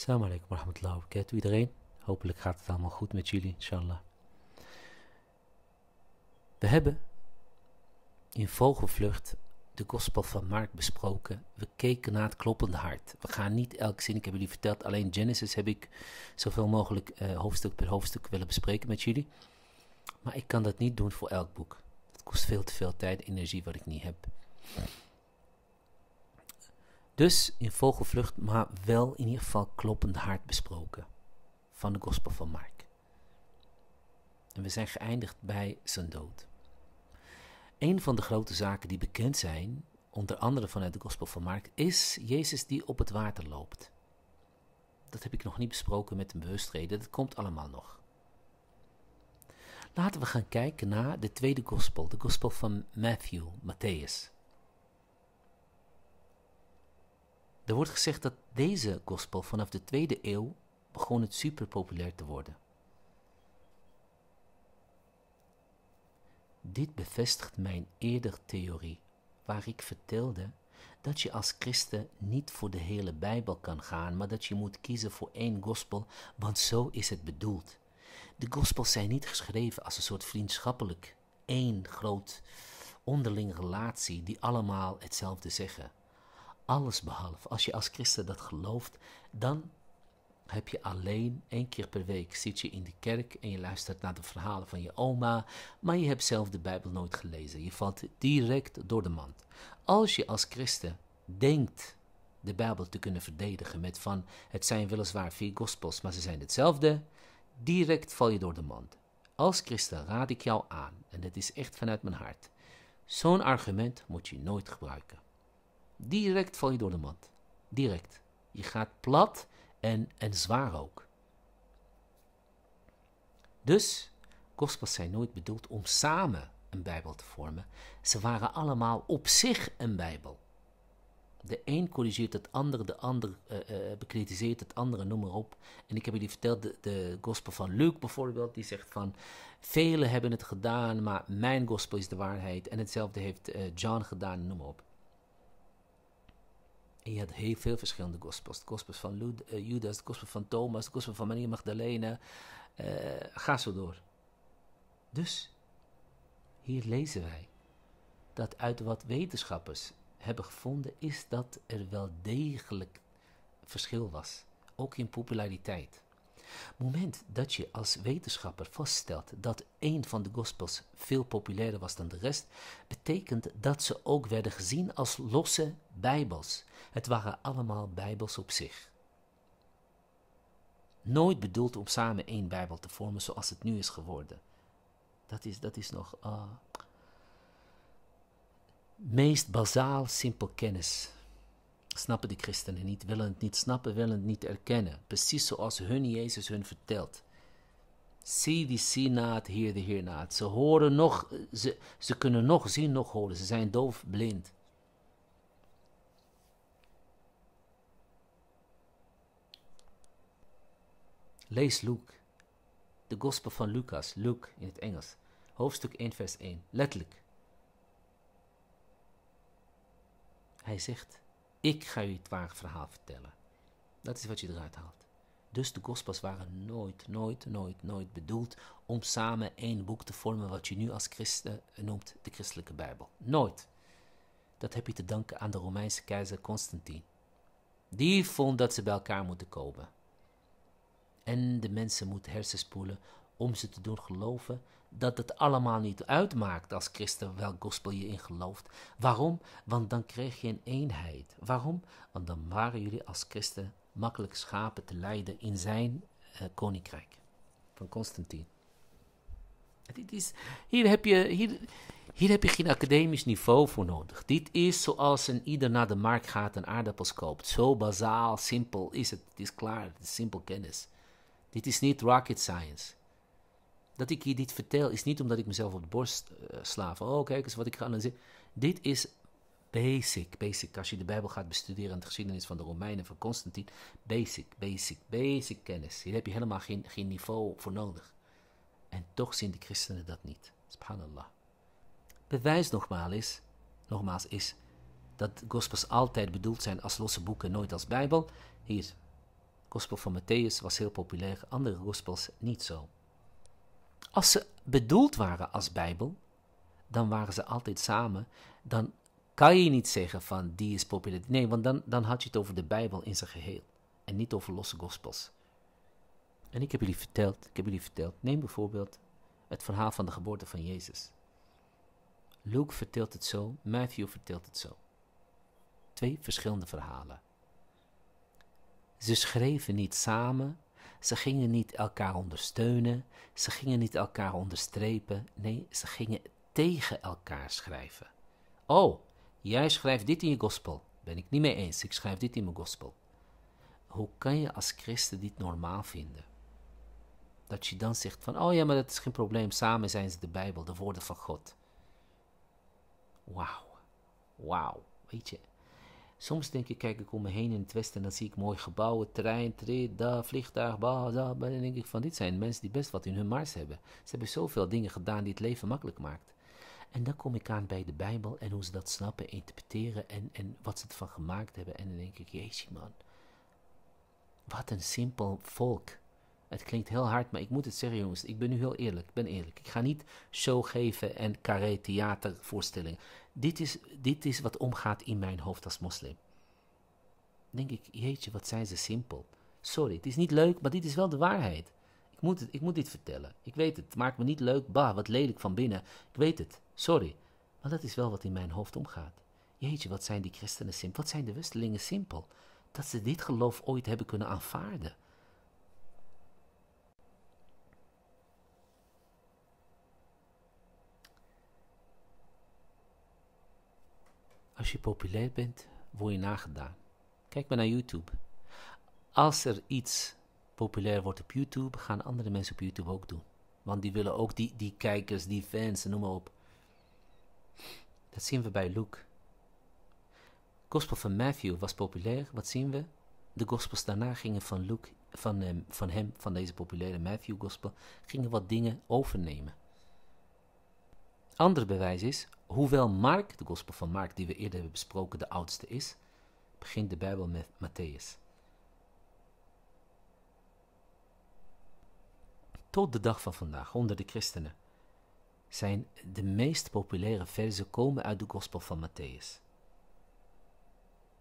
Assalamu alaikum wa rahmatullahi wa iedereen. Hopelijk gaat het allemaal goed met jullie, inshallah. We hebben in vogelvlucht de gospel van Mark besproken. We keken naar het kloppende hart. We gaan niet elke zin, ik heb jullie verteld, alleen Genesis heb ik zoveel mogelijk eh, hoofdstuk per hoofdstuk willen bespreken met jullie. Maar ik kan dat niet doen voor elk boek. Het kost veel te veel tijd en energie wat ik niet heb. Dus in vogelvlucht, maar wel in ieder geval kloppend hard besproken van de Gospel van Mark. En we zijn geëindigd bij zijn dood. Een van de grote zaken die bekend zijn, onder andere vanuit de Gospel van Mark, is Jezus die op het water loopt. Dat heb ik nog niet besproken met een bewustreden, dat komt allemaal nog. Laten we gaan kijken naar de tweede Gospel, de Gospel van Matthew, Matthäus. Er wordt gezegd dat deze gospel vanaf de tweede eeuw begon het super populair te worden. Dit bevestigt mijn eerder theorie, waar ik vertelde dat je als christen niet voor de hele Bijbel kan gaan, maar dat je moet kiezen voor één gospel, want zo is het bedoeld. De gospels zijn niet geschreven als een soort vriendschappelijk, één groot onderling relatie die allemaal hetzelfde zeggen. Alles behalve. Als je als christen dat gelooft, dan heb je alleen één keer per week zit je in de kerk en je luistert naar de verhalen van je oma, maar je hebt zelf de Bijbel nooit gelezen. Je valt direct door de mand. Als je als christen denkt de Bijbel te kunnen verdedigen met van het zijn weliswaar vier gospels, maar ze zijn hetzelfde, direct val je door de mand. Als christen raad ik jou aan, en dat is echt vanuit mijn hart. Zo'n argument moet je nooit gebruiken. Direct val je door de mand. Direct. Je gaat plat en, en zwaar ook. Dus, gospels zijn nooit bedoeld om samen een Bijbel te vormen. Ze waren allemaal op zich een Bijbel. De een corrigeert het andere, de ander eh, eh, bekritiseert het andere, noem maar op. En ik heb jullie verteld, de, de gospel van Luke bijvoorbeeld, die zegt van... Velen hebben het gedaan, maar mijn gospel is de waarheid. En hetzelfde heeft eh, John gedaan, noem maar op. En je had heel veel verschillende gospels. De gospels van eh, Judas, de gospel van Thomas, de gospel van Maria Magdalena. Eh, ga zo door. Dus, hier lezen wij dat uit wat wetenschappers hebben gevonden, is dat er wel degelijk verschil was. Ook in populariteit moment dat je als wetenschapper vaststelt dat een van de gospels veel populairder was dan de rest, betekent dat ze ook werden gezien als losse bijbels. Het waren allemaal bijbels op zich. Nooit bedoeld om samen één bijbel te vormen zoals het nu is geworden. Dat is, dat is nog... Uh, meest bazaal simpel kennis snappen die christenen niet, willen het niet snappen, willen het niet erkennen. Precies zoals hun Jezus hun vertelt. Zie die, zie naad, heer de heer Ze horen nog, ze, ze kunnen nog zien, nog horen. Ze zijn doof, blind. Lees Luke, de Gospel van Lucas, Luke in het Engels, hoofdstuk 1, vers 1, letterlijk. Hij zegt: ik ga u het ware verhaal vertellen. Dat is wat je eruit haalt. Dus de gospels waren nooit, nooit, nooit, nooit bedoeld om samen één boek te vormen wat je nu als christen noemt de christelijke Bijbel. Nooit. Dat heb je te danken aan de Romeinse keizer Constantine. Die vond dat ze bij elkaar moeten komen. En de mensen moeten hersenspoelen om ze te doen geloven dat het allemaal niet uitmaakt als christen welk gospel je in gelooft. Waarom? Want dan krijg je een eenheid. Waarom? Want dan waren jullie als christen makkelijk schapen te leiden in zijn eh, koninkrijk. Van Constantine. Dit is, hier, heb je, hier, hier heb je geen academisch niveau voor nodig. Dit is zoals een ieder naar de markt gaat en aardappels koopt. Zo bazaal, simpel is het. Het is klaar, het is simpel kennis. Dit is niet rocket science dat ik je dit vertel is niet omdat ik mezelf op de borst slaaf. Eh, sla oh kijk eens wat ik ga analyseren. Dit is basic, basic. Als je de Bijbel gaat bestuderen en de geschiedenis van de Romeinen, van Constantijn, basic, basic, basic kennis. Hier heb je helemaal geen, geen niveau voor nodig. En toch zien de christenen dat niet. Subhanallah. Bewijs nogmaals is, nogmaals is dat gospels altijd bedoeld zijn als losse boeken, nooit als Bijbel. Hier, gospel van Matthäus was heel populair, andere gospels niet zo. Als ze bedoeld waren als Bijbel, dan waren ze altijd samen. Dan kan je niet zeggen van die is populair. Nee, want dan, dan had je het over de Bijbel in zijn geheel. En niet over losse gospels. En ik heb jullie verteld, ik heb jullie verteld. Neem bijvoorbeeld het verhaal van de geboorte van Jezus. Luke vertelt het zo, Matthew vertelt het zo. Twee verschillende verhalen. Ze schreven niet samen ze gingen niet elkaar ondersteunen, ze gingen niet elkaar onderstrepen, nee, ze gingen tegen elkaar schrijven. Oh, jij schrijft dit in je gospel. Ben ik niet mee eens, ik schrijf dit in mijn gospel. Hoe kan je als christen dit normaal vinden? Dat je dan zegt van, oh ja, maar dat is geen probleem, samen zijn ze de Bijbel, de woorden van God. Wauw, wauw, weet je. Soms denk ik, kijk ik om me heen in het westen en dan zie ik mooie gebouwen, terrein, treed, daar, vliegtuig, bah, daar. Maar dan denk ik van, dit zijn mensen die best wat in hun mars hebben. Ze hebben zoveel dingen gedaan die het leven makkelijk maakt. En dan kom ik aan bij de Bijbel en hoe ze dat snappen, interpreteren en, en wat ze ervan gemaakt hebben. En dan denk ik, jezus man, wat een simpel volk. Het klinkt heel hard, maar ik moet het zeggen, jongens. Ik ben nu heel eerlijk. Ik ben eerlijk. Ik ga niet show geven en carré theatervoorstellingen. Dit is, dit is wat omgaat in mijn hoofd als moslim. denk ik, jeetje, wat zijn ze simpel. Sorry, het is niet leuk, maar dit is wel de waarheid. Ik moet, het, ik moet dit vertellen. Ik weet het. Het maakt me niet leuk. Bah, wat lelijk van binnen. Ik weet het. Sorry. Maar dat is wel wat in mijn hoofd omgaat. Jeetje, wat zijn die christenen simpel. Wat zijn de westelingen simpel. Dat ze dit geloof ooit hebben kunnen aanvaarden. Als je populair bent, word je nagedaan. Kijk maar naar YouTube. Als er iets populair wordt op YouTube, gaan andere mensen op YouTube ook doen. Want die willen ook die, die kijkers, die fans, noem maar op. Dat zien we bij Luke. Gospel van Matthew was populair. Wat zien we? De gospels daarna gingen van Luke, van hem, van, hem, van deze populaire Matthew gospel, gingen wat dingen overnemen. Ander bewijs is, Hoewel Mark, de gospel van Mark die we eerder hebben besproken, de oudste is, begint de Bijbel met Matthäus. Tot de dag van vandaag, onder de christenen, zijn de meest populaire verzen komen uit de gospel van Matthäus.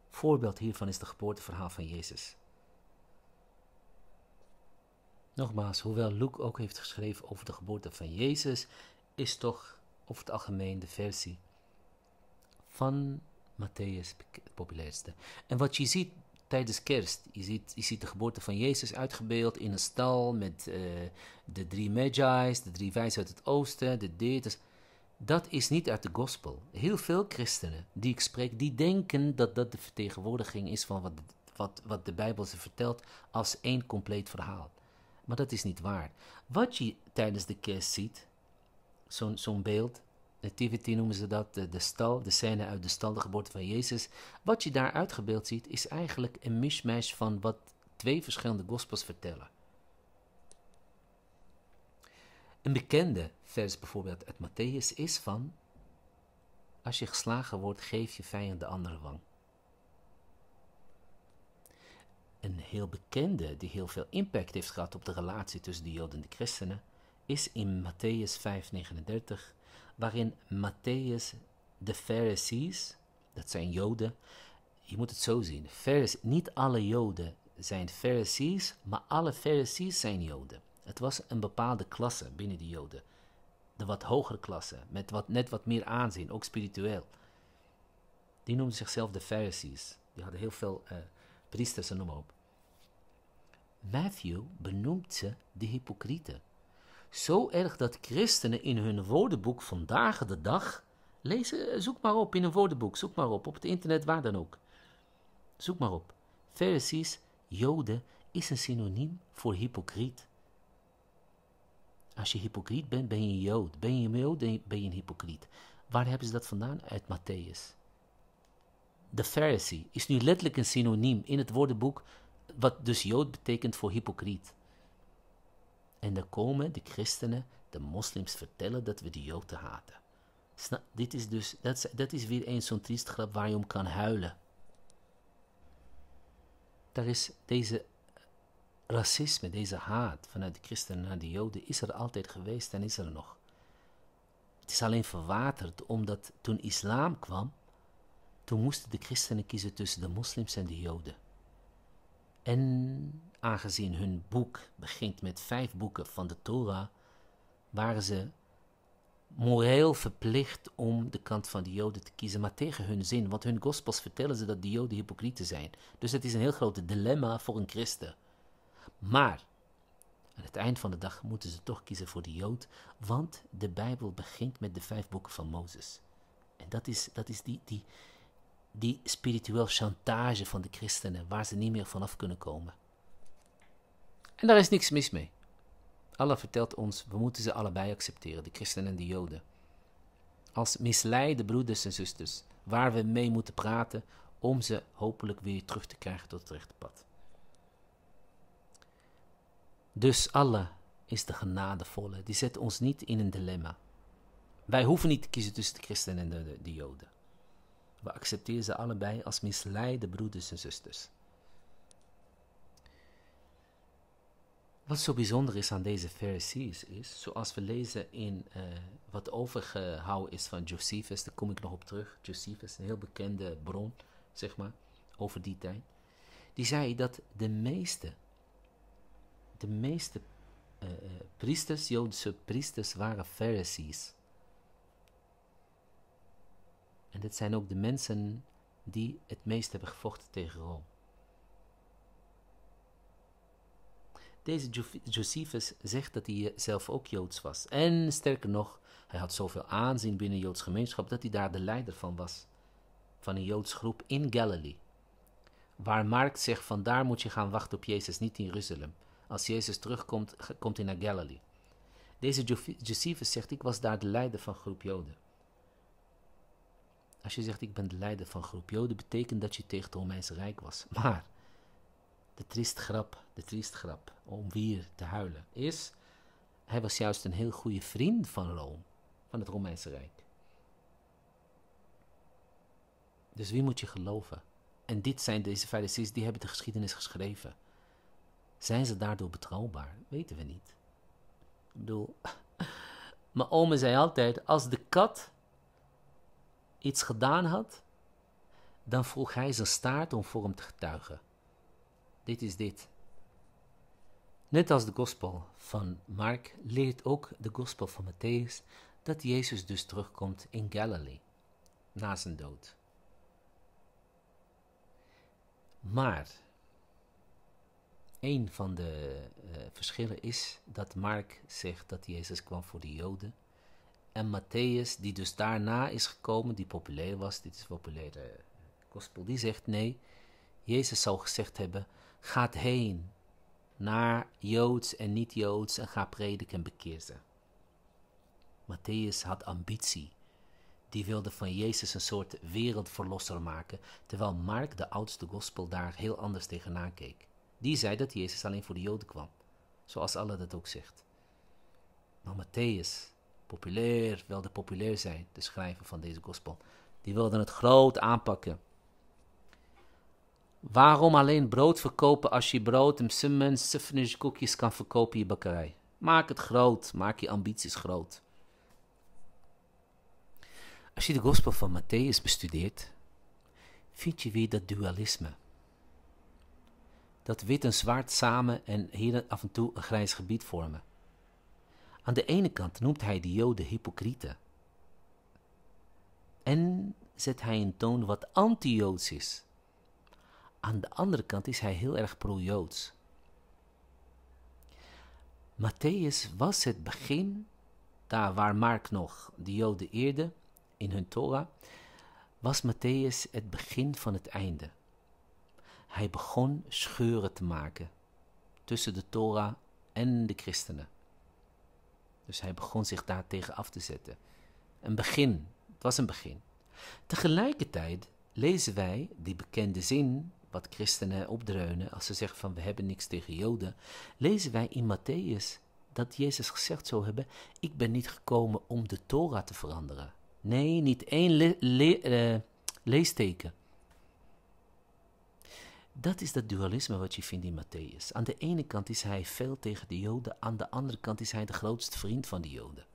Voorbeeld hiervan is de geboorteverhaal van Jezus. Nogmaals, hoewel Luke ook heeft geschreven over de geboorte van Jezus, is toch over het algemeen de versie van Matthäus het populairste. En wat je ziet tijdens kerst, je ziet, je ziet de geboorte van Jezus uitgebeeld in een stal met eh, de drie magi's, de drie wijzen uit het oosten, de dit. Dat is niet uit de gospel. Heel veel christenen die ik spreek, die denken dat dat de vertegenwoordiging is van wat, wat, wat de Bijbel ze vertelt als één compleet verhaal. Maar dat is niet waar. Wat je tijdens de kerst ziet, zo'n zo'n beeld, de TVT noemen ze dat, de, stal, de scène uit de stal, de geboorte van Jezus. Wat je daar uitgebeeld ziet, is eigenlijk een mishmash van wat twee verschillende gospels vertellen. Een bekende vers bijvoorbeeld uit Matthäus is van, als je geslagen wordt, geef je vijand de andere wang. Een heel bekende, die heel veel impact heeft gehad op de relatie tussen de Joden en de christenen, is in Matthäus 5:39 waarin Matthäus de Pharisees, dat zijn Joden, je moet het zo zien, niet alle Joden zijn Pharisees, maar alle Pharisees zijn Joden. Het was een bepaalde klasse binnen de Joden. De wat hogere klasse, met wat, net wat meer aanzien, ook spiritueel. Die noemden zichzelf de Pharisees. Die hadden heel veel eh, priesters en noem maar op. Matthew benoemt ze de hypocrieten. Zo erg dat christenen in hun woordenboek vandaag de dag. lezen zoek maar op in een woordenboek, zoek maar op, op het internet, waar dan ook. Zoek maar op. Pharisees, Joden, is een synoniem voor hypocriet. Als je hypocriet bent, ben je een Jood. Ben je een Jood, ben je een hypocriet. Waar hebben ze dat vandaan? Uit Matthäus. De Pharisee is nu letterlijk een synoniem in het woordenboek, wat dus Jood betekent voor hypocriet. En dan komen de christenen, de moslims, vertellen dat we de joden haten. Dit is dus, dat is, is weer eens zo'n triest grap waar je om kan huilen. Daar is deze racisme, deze haat vanuit de christenen naar de joden, is er altijd geweest en is er nog. Het is alleen verwaterd omdat toen islam kwam, toen moesten de christenen kiezen tussen de moslims en de joden. En aangezien hun boek begint met vijf boeken van de Torah, waren ze moreel verplicht om de kant van de Joden te kiezen, maar tegen hun zin, want hun gospels vertellen ze dat de Joden hypocrieten zijn. Dus het is een heel groot dilemma voor een christen. Maar aan het eind van de dag moeten ze toch kiezen voor de Jood, want de Bijbel begint met de vijf boeken van Mozes. En dat is, dat is die, die, die spiritueel chantage van de christenen, waar ze niet meer vanaf kunnen komen. En daar is niks mis mee. Allah vertelt ons, we moeten ze allebei accepteren, de Christen en de joden. Als misleide broeders en zusters, waar we mee moeten praten om ze hopelijk weer terug te krijgen tot het rechte pad. Dus Allah is de genadevolle, die zet ons niet in een dilemma. Wij hoeven niet te kiezen tussen de Christen en de, de, de joden. We accepteren ze allebei als misleide broeders en zusters. Wat zo bijzonder is aan deze Pharisees is, zoals we lezen in eh, wat overgehouden is van Josephus, daar kom ik nog op terug. Josephus, een heel bekende bron, zeg maar, over die tijd. Die zei dat de meeste, de meeste uh, priesters, Joodse priesters, waren Pharisees. En dat zijn ook de mensen die het meest hebben gevochten tegen Rome. Deze Josephus zegt dat hij eh, zelf ook Joods was. En sterker nog, hij had zoveel aanzien binnen Joods gemeenschap dat hij daar de leider van was. Van een Joods groep in Galilee. Waar Mark zegt, vandaar moet je gaan wachten op Jezus, niet in Jeruzalem. Als Jezus terugkomt, komt hij naar Galilee. Deze Josephus zegt, ik was daar de leider van groep Joden. Als je zegt, ik ben de leider van groep Joden, betekent dat je tegen het Romeinse Rijk was. Maar de triest grap, de triest grap om weer te huilen is, hij was juist een heel goede vriend van Rome, van het Romeinse Rijk. Dus wie moet je geloven? En dit zijn deze Farisees, die hebben de geschiedenis geschreven. Zijn ze daardoor betrouwbaar? Weten we niet. Ik bedoel, mijn oma zei altijd: als de kat iets gedaan had, dan vroeg hij zijn staart om voor hem te getuigen dit is dit. Net als de gospel van Mark leert ook de gospel van Matthäus dat Jezus dus terugkomt in Galilee na zijn dood. Maar een van de eh, verschillen is dat Mark zegt dat Jezus kwam voor de Joden. En Matthäus, die dus daarna is gekomen, die populair was, dit is populaire gospel, die zegt nee, Jezus zal gezegd hebben: Gaat heen naar Joods en niet-Joods en ga prediken en bekeer ze. Matthäus had ambitie. Die wilde van Jezus een soort wereldverlosser maken, terwijl Mark, de oudste gospel, daar heel anders tegenaan keek. Die zei dat Jezus alleen voor de Joden kwam, zoals Allah dat ook zegt. Maar Matthäus, populair, wilde populair zijn, de schrijver van deze gospel, die wilde het groot aanpakken. Waarom alleen brood verkopen als je brood en simmen, sifnish koekjes kan verkopen in je bakkerij? Maak het groot, maak je ambities groot. Als je de gospel van Matthäus bestudeert, vind je weer dat dualisme. Dat wit en zwart samen en hier af en toe een grijs gebied vormen. Aan de ene kant noemt hij de Joden hypocrieten. En zet hij een toon wat anti-Joods is aan de andere kant is hij heel erg pro-Joods. Matthäus was het begin, daar waar Mark nog de Joden eerde in hun Torah, was Matthäus het begin van het einde. Hij begon scheuren te maken tussen de Torah en de christenen. Dus hij begon zich daartegen af te zetten. Een begin, het was een begin. Tegelijkertijd lezen wij die bekende zin wat christenen opdreunen als ze zeggen van we hebben niks tegen Joden, lezen wij in Matthäus dat Jezus gezegd zou hebben: Ik ben niet gekomen om de Torah te veranderen. Nee, niet één eh, leesteken. Dat is dat dualisme wat je vindt in Matthäus. Aan de ene kant is hij veel tegen de Joden, aan de andere kant is hij de grootste vriend van de Joden.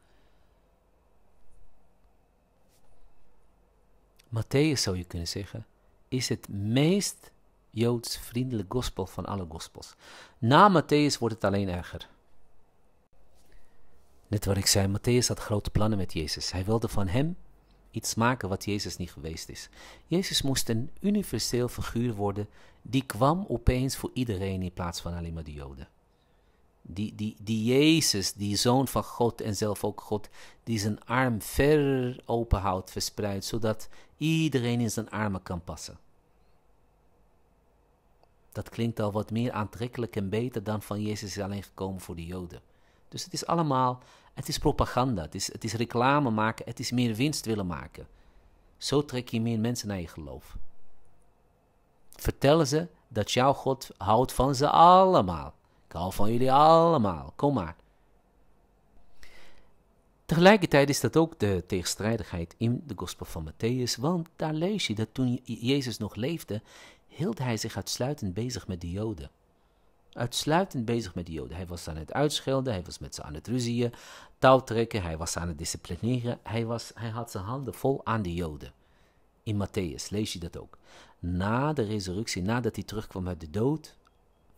Matthäus zou je kunnen zeggen, is het meest Joods vriendelijk gospel van alle gospels. Na Matthäus wordt het alleen erger. Net wat ik zei, Matthäus had grote plannen met Jezus. Hij wilde van hem iets maken wat Jezus niet geweest is. Jezus moest een universeel figuur worden die kwam opeens voor iedereen in plaats van alleen maar de Joden. Die, die, die Jezus, die zoon van God en zelf ook God, die zijn arm ver openhoudt, verspreidt, zodat iedereen in zijn armen kan passen. Dat klinkt al wat meer aantrekkelijk en beter dan van Jezus is alleen gekomen voor de Joden. Dus het is allemaal, het is propaganda, het is, het is reclame maken, het is meer winst willen maken. Zo trek je meer mensen naar je geloof. Vertellen ze dat jouw God houdt van ze allemaal. Ik hou van jullie allemaal, kom maar. Tegelijkertijd is dat ook de tegenstrijdigheid in de Gospel van Matthäus, want daar lees je dat toen Jezus nog leefde, hield hij zich uitsluitend bezig met de Joden. Uitsluitend bezig met de Joden. Hij was aan het uitschelden, hij was met ze aan het ruzieën, touwtrekken, hij was aan het disciplineren. Hij, was, hij had zijn handen vol aan de Joden. In Matthäus lees je dat ook. Na de resurrectie, nadat hij terugkwam uit de dood,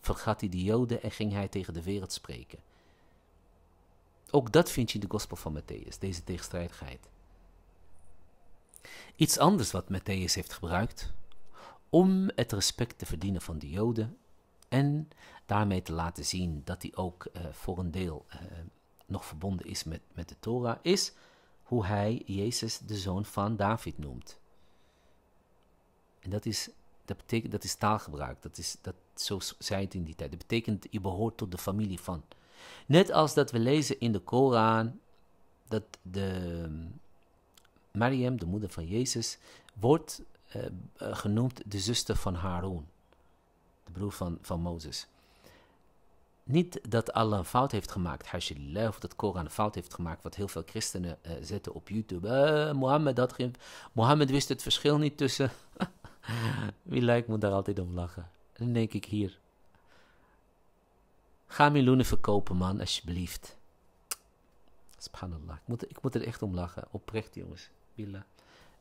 vergat hij de Joden en ging hij tegen de wereld spreken. Ook dat vind je in de Gospel van Matthäus, deze tegenstrijdigheid. Iets anders wat Matthäus heeft gebruikt, om het respect te verdienen van de Joden en daarmee te laten zien dat hij ook eh, voor een deel eh, nog verbonden is met, met de Torah, is hoe hij Jezus de zoon van David noemt. En dat is, dat betekent, dat is taalgebruik, dat is, dat, zo zei het in die tijd. Dat betekent, je behoort tot de familie van. Net als dat we lezen in de Koran dat de Mariam, de moeder van Jezus, wordt eh, eh, genoemd de zuster van Haroon, de broer van, van Mozes. Niet dat Allah een fout heeft gemaakt, je of dat Koran een fout heeft gemaakt, wat heel veel christenen uh, zetten op YouTube. Mohammed, had Mohammed wist het verschil niet tussen. Wie lijkt me daar altijd om lachen? En dan denk ik hier. Ga meloenen verkopen, man, alsjeblieft. Subhanallah. Ik moet, ik moet er echt om lachen. Oprecht, jongens. Billah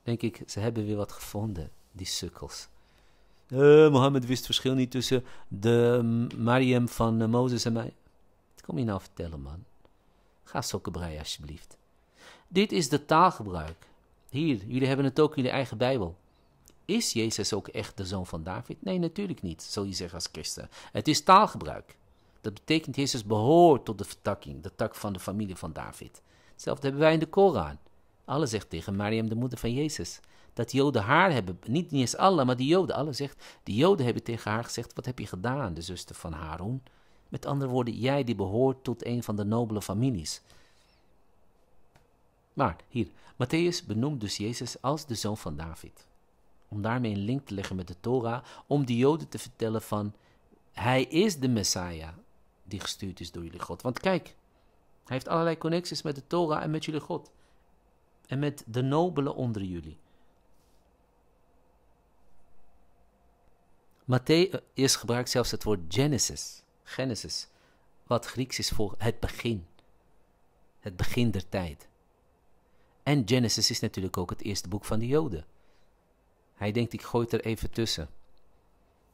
denk ik, ze hebben weer wat gevonden, die sukkels. Eh, Mohammed wist het verschil niet tussen de mm, Mariam van eh, Mozes en mij. Wat kom je nou vertellen, man? Ga sokken breien, alsjeblieft. Dit is de taalgebruik. Hier, jullie hebben het ook in jullie eigen Bijbel. Is Jezus ook echt de zoon van David? Nee, natuurlijk niet, zul je zeggen als christen. Het is taalgebruik. Dat betekent Jezus behoort tot de vertakking, de tak van de familie van David. Hetzelfde hebben wij in de Koran. Alle zegt tegen Mariam, de moeder van Jezus, dat Joden haar hebben, niet eens Allah, maar die Joden. alle zegt, de Joden hebben tegen haar gezegd, wat heb je gedaan, de zuster van Harun? Met andere woorden, jij die behoort tot een van de nobele families. Maar hier, Matthäus benoemt dus Jezus als de zoon van David. Om daarmee een link te leggen met de Torah, om de Joden te vertellen van, hij is de Messiah die gestuurd is door jullie God. Want kijk, hij heeft allerlei connecties met de Torah en met jullie God en met de nobelen onder jullie. Matthäus eh, gebruikt zelfs het woord Genesis, Genesis, wat Grieks is voor het begin, het begin der tijd. En Genesis is natuurlijk ook het eerste boek van de Joden. Hij denkt, ik gooi het er even tussen.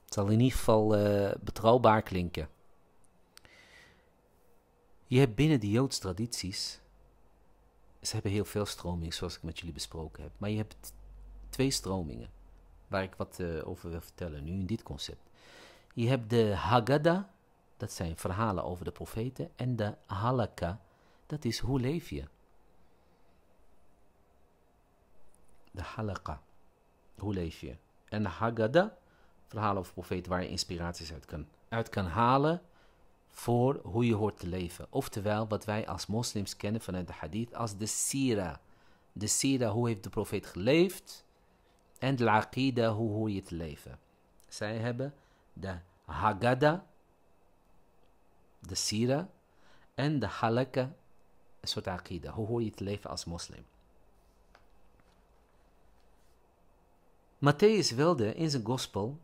Het zal in ieder geval eh, betrouwbaar klinken. Je hebt binnen de Joodse tradities ze hebben heel veel stromingen, zoals ik met jullie besproken heb. Maar je hebt twee stromingen, waar ik wat eh, over wil vertellen nu in dit concept. Je hebt de Haggadah, dat zijn verhalen over de profeten, en de Halakha, dat is hoe leef je. De Halakha, hoe leef je. En de Haggadah, verhalen over profeten waar je inspiraties uit kan, uit kan halen voor hoe je hoort te leven. Oftewel, wat wij als moslims kennen vanuit de hadith als de sira. De sira, hoe heeft de profeet geleefd? En de aqida, hoe hoor je te leven? Zij hebben de hagada, de sira, en de halakah, een soort aqida. Hoe hoor je te leven als moslim? Matthäus wilde in zijn gospel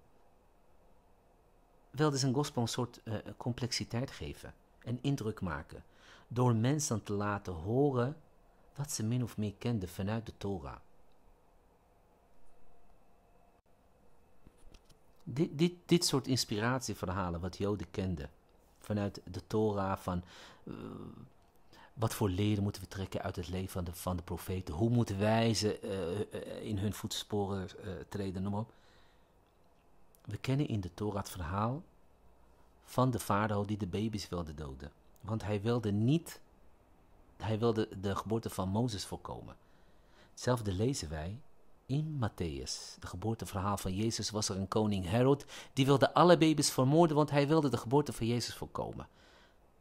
wilde zijn gospel een soort eh, complexiteit geven en indruk maken. Door mensen te laten horen wat ze min of meer kenden vanuit de Torah. Dit, dit, dit soort inspiratieverhalen wat Joden kenden vanuit de Torah, van eh, wat voor leren moeten we trekken uit het leven van de, van de profeten, hoe moeten wij ze eh, in hun voetsporen treden, noem maar op. We kennen in de Tora het verhaal van de farao die de baby's wilde doden. Want hij wilde niet, hij wilde de geboorte van Mozes voorkomen. Hetzelfde lezen wij in Matthäus, de geboorteverhaal van Jezus, was er een koning Herod. Die wilde alle baby's vermoorden, want hij wilde de geboorte van Jezus voorkomen.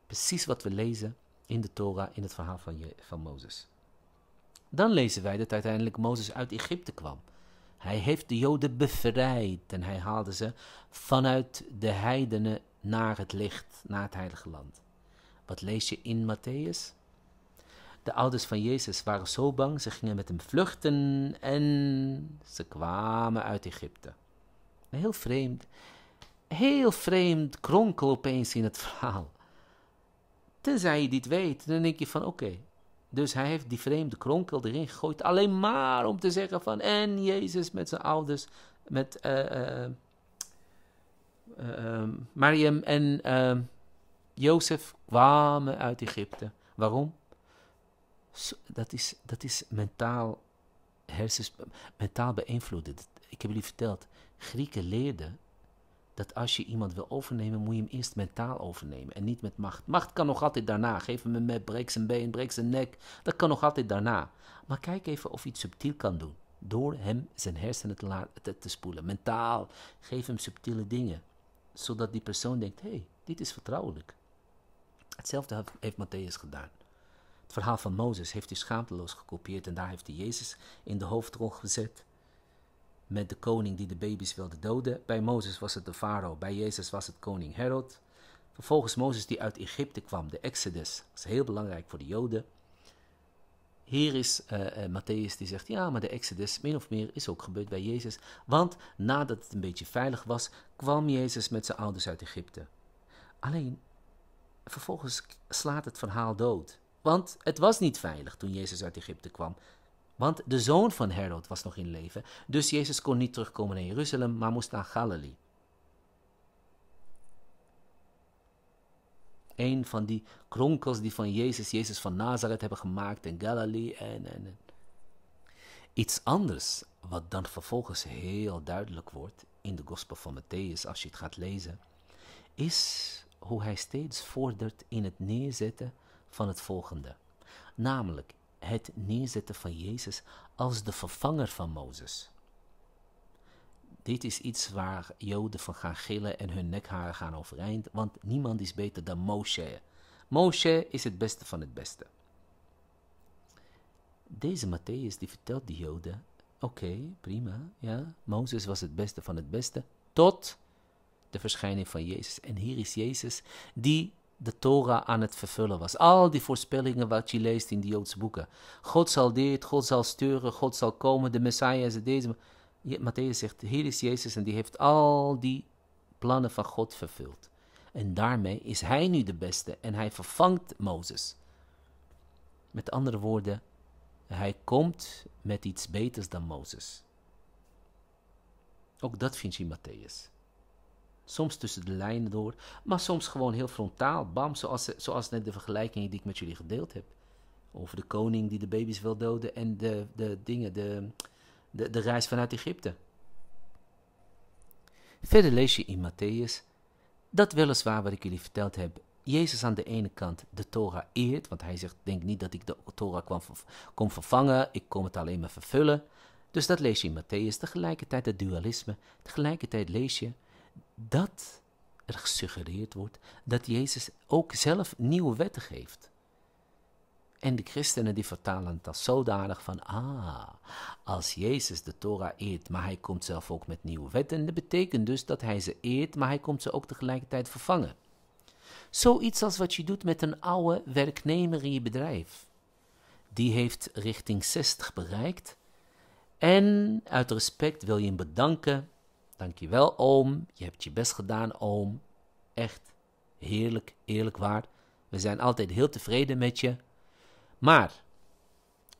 Precies wat we lezen in de Tora in het verhaal van, van Mozes. Dan lezen wij dat uiteindelijk Mozes uit Egypte kwam. Hij heeft de Joden bevrijd en hij haalde ze vanuit de heidenen naar het licht, naar het heilige land. Wat lees je in Matthäus? De ouders van Jezus waren zo bang, ze gingen met hem vluchten en ze kwamen uit Egypte. Heel vreemd, heel vreemd kronkel opeens in het verhaal. Tenzij je dit weet, dan denk je van oké, dus hij heeft die vreemde kronkel erin gegooid. Alleen maar om te zeggen van. En Jezus met zijn ouders. Met uh, Mariam en ehm, Jozef kwamen uit Egypte. Waarom? Dat is, dat is mentaal, hersens, mentaal beïnvloeden. Ik heb jullie verteld. Grieken leerden dat als je iemand wil overnemen, moet je hem eerst mentaal overnemen en niet met macht. Macht kan nog altijd daarna. Geef hem een met, breek zijn been, breek zijn nek. Dat kan nog altijd daarna. Maar kijk even of je iets subtiel kan doen. Door hem zijn hersenen te, laten te spoelen. Mentaal. Geef hem subtiele dingen. Zodat die persoon denkt, hé, hey, dit is vertrouwelijk. Hetzelfde heeft Matthäus gedaan. Het verhaal van Mozes heeft hij schaamteloos gekopieerd en daar heeft hij Jezus in de hoofdrol gezet met de koning die de baby's wilde doden. Bij Mozes was het de farao, bij Jezus was het koning Herod. Vervolgens Mozes die uit Egypte kwam, de Exodus. Dat is heel belangrijk voor de Joden. Hier is uh, Matthäus die zegt, ja, maar de Exodus, min of meer, is ook gebeurd bij Jezus. Want nadat het een beetje veilig was, kwam Jezus met zijn ouders uit Egypte. Alleen, vervolgens slaat het verhaal dood. Want het was niet veilig toen Jezus uit Egypte kwam. Want de zoon van Herod was nog in leven, dus Jezus kon niet terugkomen naar Jeruzalem, maar moest naar Galilee. Een van die kronkels die van Jezus, Jezus van Nazareth hebben gemaakt in Galilee en, en, en. Iets anders, wat dan vervolgens heel duidelijk wordt in de Gospel van Matthäus als je het gaat lezen, is hoe hij steeds vordert in het neerzetten van het volgende. Namelijk, het neerzetten van Jezus als de vervanger van Mozes. Dit is iets waar Joden van gaan gillen en hun nekharen gaan overeind, want niemand is beter dan Moshe. Moshe is het beste van het beste. Deze Matthäus die vertelt de Joden: Oké, prima, ja, Mozes was het beste van het beste, tot de verschijning van Jezus. En hier is Jezus die de Torah aan het vervullen was. Al die voorspellingen wat je leest in die Joodse boeken. God zal dit, God zal sturen, God zal komen, de Messias is deze. Matthäus zegt, hier is Jezus en die heeft al die plannen van God vervuld. En daarmee is hij nu de beste en hij vervangt Mozes. Met andere woorden, hij komt met iets beters dan Mozes. Ook dat vind je in Matthäus. Soms tussen de lijnen door, maar soms gewoon heel frontaal, bam, zoals, zoals net de vergelijkingen die ik met jullie gedeeld heb. Over de koning die de baby's wil doden en de, de dingen, de, de, de reis vanuit Egypte. Verder lees je in Matthäus dat weliswaar wat ik jullie verteld heb, Jezus aan de ene kant de Torah eert, want hij zegt, denk niet dat ik de Torah kwam, kom vervangen, ik kom het alleen maar vervullen. Dus dat lees je in Matthäus, tegelijkertijd het dualisme, tegelijkertijd lees je dat er gesuggereerd wordt dat Jezus ook zelf nieuwe wetten geeft. En de christenen die vertalen dat zodanig van, ah, als Jezus de Torah eet, maar hij komt zelf ook met nieuwe wetten, dat betekent dus dat hij ze eet, maar hij komt ze ook tegelijkertijd vervangen. Zoiets als wat je doet met een oude werknemer in je bedrijf. Die heeft richting 60 bereikt en uit respect wil je hem bedanken Dankjewel, oom. Je hebt je best gedaan, oom. Echt heerlijk, eerlijk waar. We zijn altijd heel tevreden met je. Maar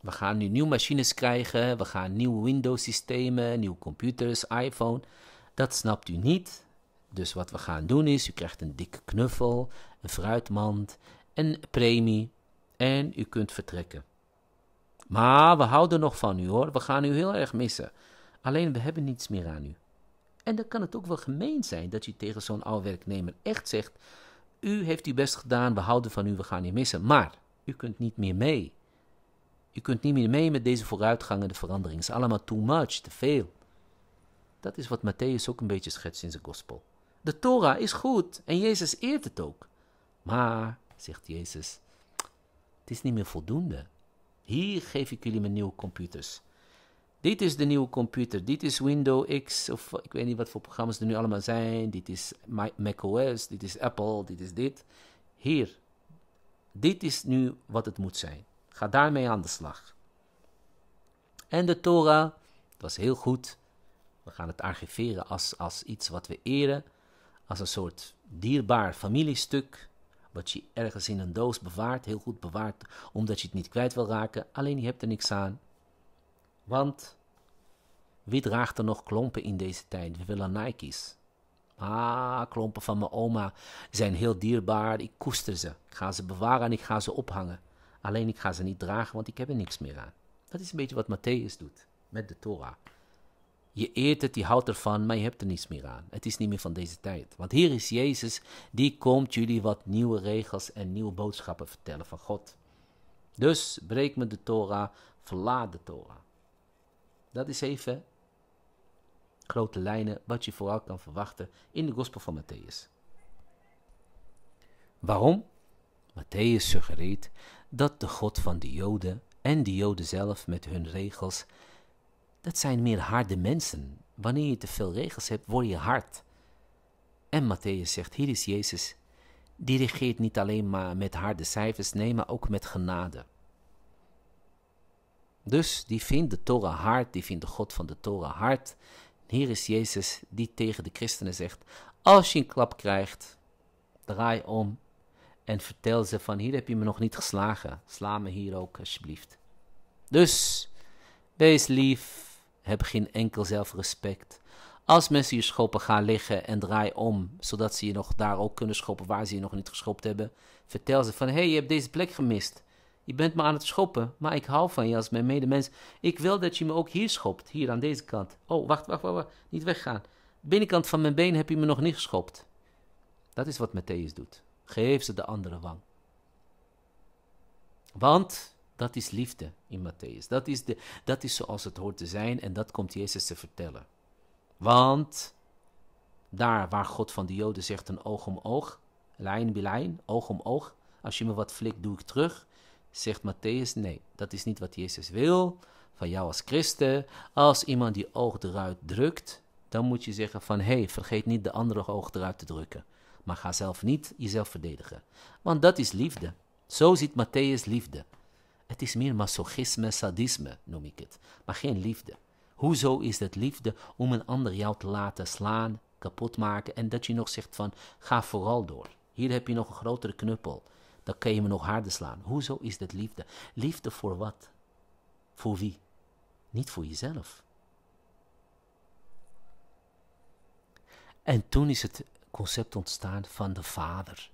we gaan nu nieuwe machines krijgen. We gaan nieuwe Windows-systemen, nieuwe computers, iPhone. Dat snapt u niet. Dus wat we gaan doen is: u krijgt een dikke knuffel, een fruitmand, een premie. En u kunt vertrekken. Maar we houden nog van u hoor. We gaan u heel erg missen. Alleen we hebben niets meer aan u. En dan kan het ook wel gemeen zijn dat je tegen zo'n oude werknemer echt zegt: U heeft uw best gedaan, we houden van u, we gaan u missen, maar u kunt niet meer mee. U kunt niet meer mee met deze vooruitgang en de verandering. Het is allemaal too much, te veel. Dat is wat Matthäus ook een beetje schetst in zijn gospel. De Torah is goed en Jezus eert het ook. Maar, zegt Jezus, het is niet meer voldoende. Hier geef ik jullie mijn nieuwe computers. Dit is de nieuwe computer. Dit is Windows X. Of ik weet niet wat voor programma's er nu allemaal zijn. Dit is macOS. Dit is Apple. Dit is dit. Hier. Dit is nu wat het moet zijn. Ga daarmee aan de slag. En de Torah. Het was heel goed. We gaan het archiveren als, als iets wat we eren. Als een soort dierbaar familiestuk wat je ergens in een doos bewaart, heel goed bewaart, omdat je het niet kwijt wil raken. Alleen je hebt er niks aan. Want wie draagt er nog klompen in deze tijd? We willen Nike's. Ah, klompen van mijn oma zijn heel dierbaar. Ik koester ze. Ik ga ze bewaren en ik ga ze ophangen. Alleen ik ga ze niet dragen, want ik heb er niks meer aan. Dat is een beetje wat Matthäus doet met de Torah. Je eert het, je houdt ervan, maar je hebt er niets meer aan. Het is niet meer van deze tijd. Want hier is Jezus, die komt jullie wat nieuwe regels en nieuwe boodschappen vertellen van God. Dus breek me de Torah, verlaat de Torah. Dat is even grote lijnen wat je vooral kan verwachten in de Gospel van Matthäus. Waarom? Matthäus suggereert dat de God van de Joden en de Joden zelf met hun regels, dat zijn meer harde mensen. Wanneer je te veel regels hebt, word je hard. En Matthäus zegt, hier is Jezus, die regeert niet alleen maar met harde cijfers, nee, maar ook met genade. Dus die vindt de Torah hard, die vindt de God van de Torah hard. hier is Jezus die tegen de christenen zegt: Als je een klap krijgt, draai om en vertel ze van hier heb je me nog niet geslagen. Sla me hier ook alsjeblieft. Dus wees lief, heb geen enkel zelfrespect. Als mensen je schoppen, gaan liggen en draai om, zodat ze je nog daar ook kunnen schoppen waar ze je nog niet geschopt hebben. Vertel ze van, hey, je hebt deze plek gemist. Je bent me aan het schoppen, maar ik hou van je als mijn medemens. Ik wil dat je me ook hier schopt, hier aan deze kant. Oh, wacht, wacht, wacht, wacht. niet weggaan. Binnenkant van mijn been heb je me nog niet geschopt. Dat is wat Matthäus doet. Geef ze de andere wang. Want dat is liefde in Matthäus. Dat is, de, dat is zoals het hoort te zijn en dat komt Jezus te vertellen. Want daar waar God van de Joden zegt een oog om oog, lijn bij lijn, oog om oog, als je me wat flikt doe ik terug, Zegt Matthäus, nee, dat is niet wat Jezus wil van jou als christen. Als iemand die oog eruit drukt, dan moet je zeggen van, hé, hey, vergeet niet de andere oog eruit te drukken. Maar ga zelf niet jezelf verdedigen. Want dat is liefde. Zo ziet Matthäus liefde. Het is meer masochisme, sadisme noem ik het, maar geen liefde. Hoezo is dat liefde om een ander jou te laten slaan, kapot maken en dat je nog zegt van ga vooral door. Hier heb je nog een grotere knuppel dan kan je me nog harder slaan. Hoezo is dat liefde? Liefde voor wat? Voor wie? Niet voor jezelf. En toen is het concept ontstaan van de vader.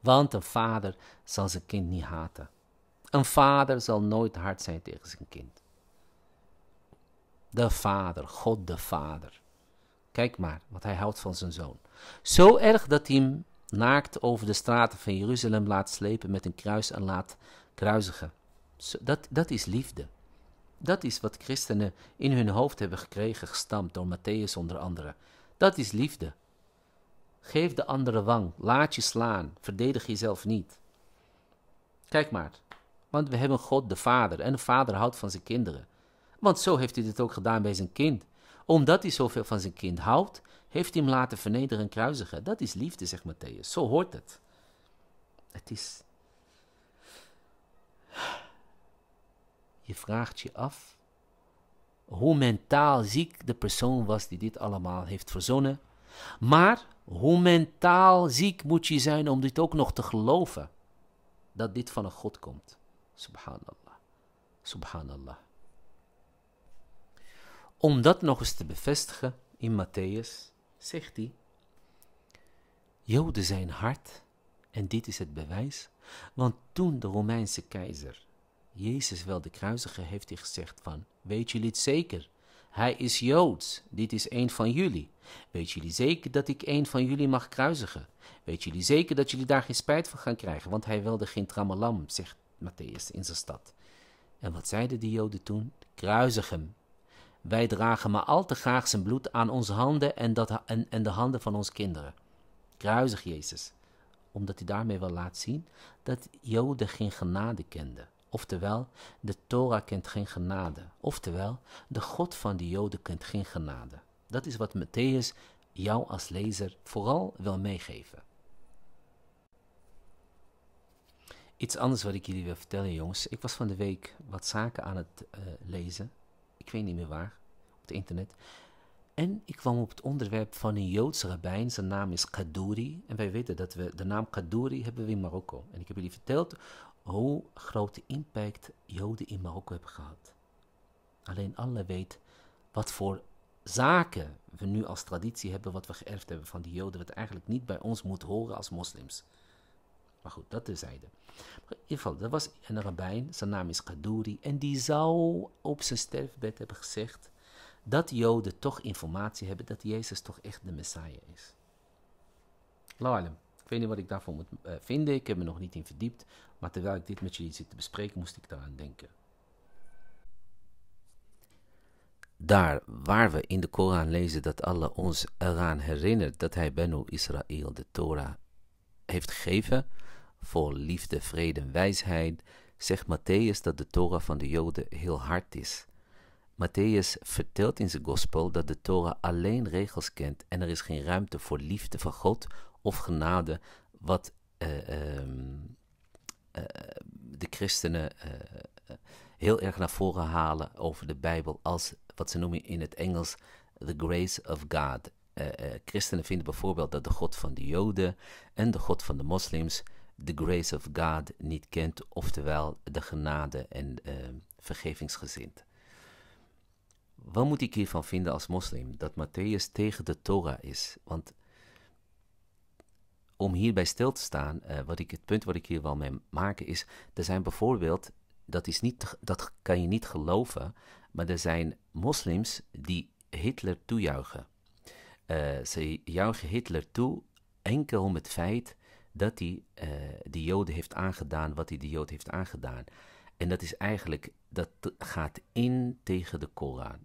Want een vader zal zijn kind niet haten. Een vader zal nooit hard zijn tegen zijn kind. De vader, God de vader. Kijk maar, want hij houdt van zijn zoon. Zo erg dat hij hem naakt over de straten van Jeruzalem laat slepen met een kruis en laat kruizigen. Dat, dat is liefde. Dat is wat christenen in hun hoofd hebben gekregen, gestampt door Matthäus onder andere. Dat is liefde. Geef de andere wang, laat je slaan, verdedig jezelf niet. Kijk maar, want we hebben God de Vader en de Vader houdt van zijn kinderen. Want zo heeft hij dit ook gedaan bij zijn kind omdat hij zoveel van zijn kind houdt, heeft hij hem laten vernederen en kruisigen. Dat is liefde, zegt Matthäus. Zo hoort het. Het is. Je vraagt je af hoe mentaal ziek de persoon was die dit allemaal heeft verzonnen. Maar hoe mentaal ziek moet je zijn om dit ook nog te geloven? Dat dit van een God komt. Subhanallah. Subhanallah. Om dat nog eens te bevestigen in Matthäus zegt hij: Joden zijn hard, en dit is het bewijs, want toen de Romeinse keizer Jezus wel de kruisige heeft hij gezegd van, weet jullie het zeker? Hij is Joods, dit is een van jullie. Weet jullie zeker dat ik een van jullie mag kruisigen? Weet jullie zeker dat jullie daar geen spijt van gaan krijgen? Want hij wilde geen trammelam, zegt Matthäus in zijn stad. En wat zeiden de Joden toen? Kruisig hem, wij dragen maar al te graag zijn bloed aan onze handen en, dat, en, en de handen van onze kinderen. Kruisig Jezus, omdat hij daarmee wil laten zien dat Joden geen genade kenden. Oftewel, de Torah kent geen genade. Oftewel, de God van de Joden kent geen genade. Dat is wat Matthäus jou als lezer vooral wil meegeven. Iets anders wat ik jullie wil vertellen, jongens. Ik was van de week wat zaken aan het eh, lezen ik weet niet meer waar, op het internet. En ik kwam op het onderwerp van een joodse rabbijn, zijn naam is Kadouri. En wij weten dat we de naam Kadouri hebben in Marokko. En ik heb jullie verteld hoe grote impact Joden in Marokko hebben gehad. Alleen alle weet wat voor zaken we nu als traditie hebben, wat we geërfd hebben van die Joden, wat eigenlijk niet bij ons moet horen als moslims. Maar goed, dat terzijde. Maar in ieder geval, dat was een rabbijn, zijn naam is Kaduri, en die zou op zijn sterfbed hebben gezegd dat Joden toch informatie hebben dat Jezus toch echt de Messiah is. Laalem. Ik weet niet wat ik daarvoor moet eh, vinden, ik heb me nog niet in verdiept, maar terwijl ik dit met jullie zit te bespreken, moest ik daaraan denken. Daar waar we in de Koran lezen dat Allah ons eraan herinnert dat hij Benu Israël de Torah heeft gegeven, voor liefde, vrede en wijsheid, zegt Matthäus dat de Torah van de Joden heel hard is. Matthäus vertelt in zijn gospel dat de Torah alleen regels kent en er is geen ruimte voor liefde van God of genade, wat eh, ehm, eh, de christenen eh, heel erg naar voren halen over de Bijbel als wat ze noemen in het Engels the grace of God. christenen vinden bijvoorbeeld dat de God van de Joden en de God van de moslims de grace of God niet kent, oftewel de genade en uh, vergevingsgezind. Wat moet ik hiervan vinden als moslim? Dat Matthäus tegen de Torah is. Want om hierbij stil te staan, eh, wat ik, het punt wat ik hier wel mee maken is, er zijn bijvoorbeeld, dat, is niet, dat kan je niet geloven, maar er zijn moslims die Hitler toejuichen. Eh, ze juichen Hitler toe enkel om het feit dat hij uh, de Joden heeft aangedaan wat hij de Jood heeft aangedaan. En dat is eigenlijk, dat gaat in tegen de Koran.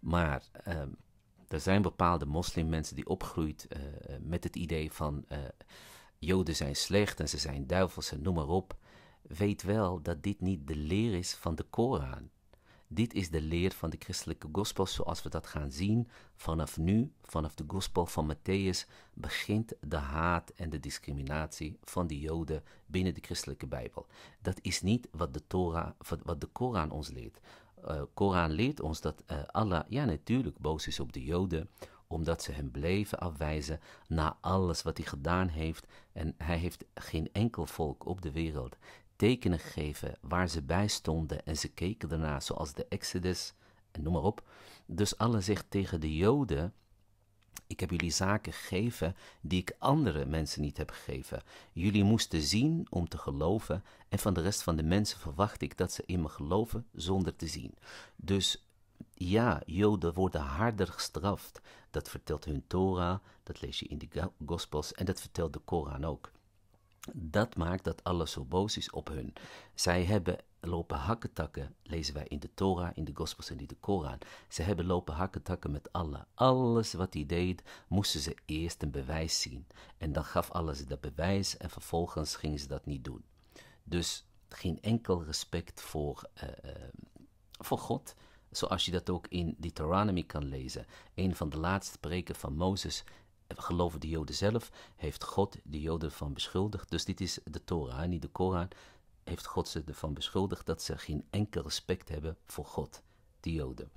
Maar ehm, er zijn bepaalde moslimmensen die opgroeit eh, met het idee van eh, Joden zijn slecht en ze zijn duivels en noem maar op. Weet wel dat dit niet de leer is van de Koran. Dit is de leer van de christelijke gospel zoals we dat gaan zien. Vanaf nu, vanaf de gospel van Matthäus, begint de haat en de discriminatie van de Joden binnen de christelijke Bijbel. Dat is niet wat de, Torah, wat de Koran ons leert. Uh, Koran leert ons dat eh, Allah, ja natuurlijk, boos is op de Joden, omdat ze hem bleven afwijzen na alles wat hij gedaan heeft. En hij heeft geen enkel volk op de wereld tekenen gegeven waar ze bij stonden en ze keken daarna, zoals de Exodus en noem maar op. Dus Allah zegt tegen de Joden: Ik heb jullie zaken gegeven die ik andere mensen niet heb gegeven. Jullie moesten zien om te geloven, en van de rest van de mensen verwacht ik dat ze in me geloven zonder te zien. Dus ja, Joden worden harder gestraft. Dat vertelt hun Torah, dat lees je in de Gospels en dat vertelt de Koran ook. Dat maakt dat alles zo boos is op hun. Zij hebben lopen hakketakken, lezen wij in de Torah, in de Gospels en in de Koran. Ze hebben lopen hakketakken met Allah. Alles wat hij deed, moesten ze eerst een bewijs zien. En dan gaf alles dat bewijs en vervolgens gingen ze dat niet doen. Dus geen enkel respect voor, eh, eh, voor God, zoals je dat ook in Deuteronomy kan lezen. Een van de laatste preken van Mozes geloven de Joden zelf, heeft God de Joden van beschuldigd. Dus dit is de Torah, niet de Koran. Heeft God ze ervan beschuldigd dat ze geen enkel respect hebben voor God, de Joden.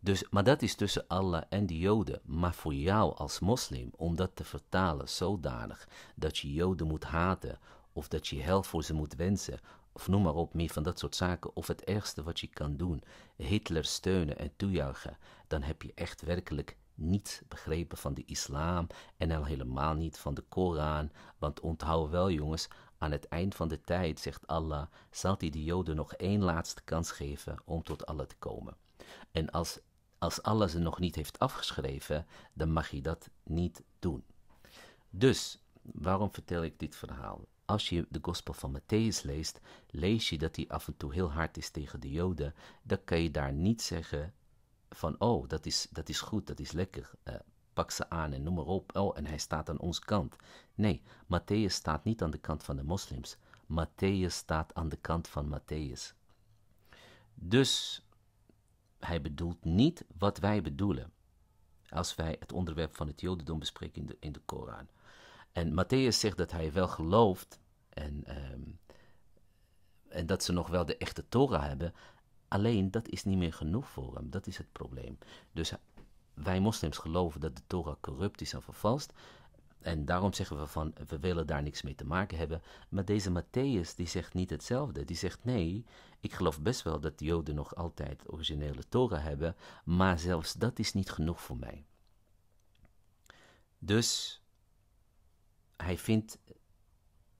Dus, maar dat is tussen Allah en de Joden. Maar voor jou als moslim, om dat te vertalen zodanig dat je Joden moet haten, of dat je hel voor ze moet wensen, of noem maar op, meer van dat soort zaken, of het ergste wat je kan doen, Hitler steunen en toejuichen, dan heb je echt werkelijk niet begrepen van de islam en al helemaal niet van de Koran. Want onthoud wel, jongens, aan het eind van de tijd, zegt Allah, zal hij de Joden nog één laatste kans geven om tot Allah te komen. En als, als Allah ze nog niet heeft afgeschreven, dan mag je dat niet doen. Dus, waarom vertel ik dit verhaal? Als je de Gospel van Matthäus leest, lees je dat hij af en toe heel hard is tegen de Joden. Dan kan je daar niet zeggen van, oh, dat is, dat is goed, dat is lekker, eh, pak ze aan en noem maar op, oh, en hij staat aan onze kant. Nee, Matthäus staat niet aan de kant van de moslims. Matthäus staat aan de kant van Matthäus. Dus hij bedoelt niet wat wij bedoelen als wij het onderwerp van het Jodendom bespreken in de, in de Koran. En Matthäus zegt dat hij wel gelooft en, ehm, en dat ze nog wel de echte Torah hebben, Alleen dat is niet meer genoeg voor hem, dat is het probleem. Dus wij moslims geloven dat de Torah corrupt is en vervalst. En daarom zeggen we van, we willen daar niks mee te maken hebben. Maar deze Matthäus, die zegt niet hetzelfde. Die zegt, nee, ik geloof best wel dat de Joden nog altijd originele Torah hebben. Maar zelfs dat is niet genoeg voor mij. Dus hij vindt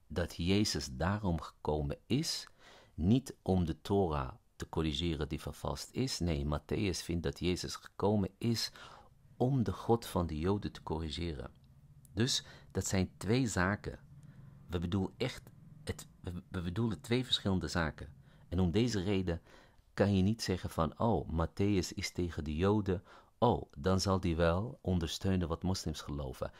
dat Jezus daarom gekomen is, niet om de Torah te corrigeren die vervast is. Nee, Matthäus vindt dat Jezus gekomen is om de God van de Joden te corrigeren. Dus dat zijn twee zaken. We bedoelen echt het, we bedoelen twee verschillende zaken. En om deze reden kan je niet zeggen van, oh, Matthäus is tegen de Joden, oh, dan zal die wel ondersteunen wat moslims geloven.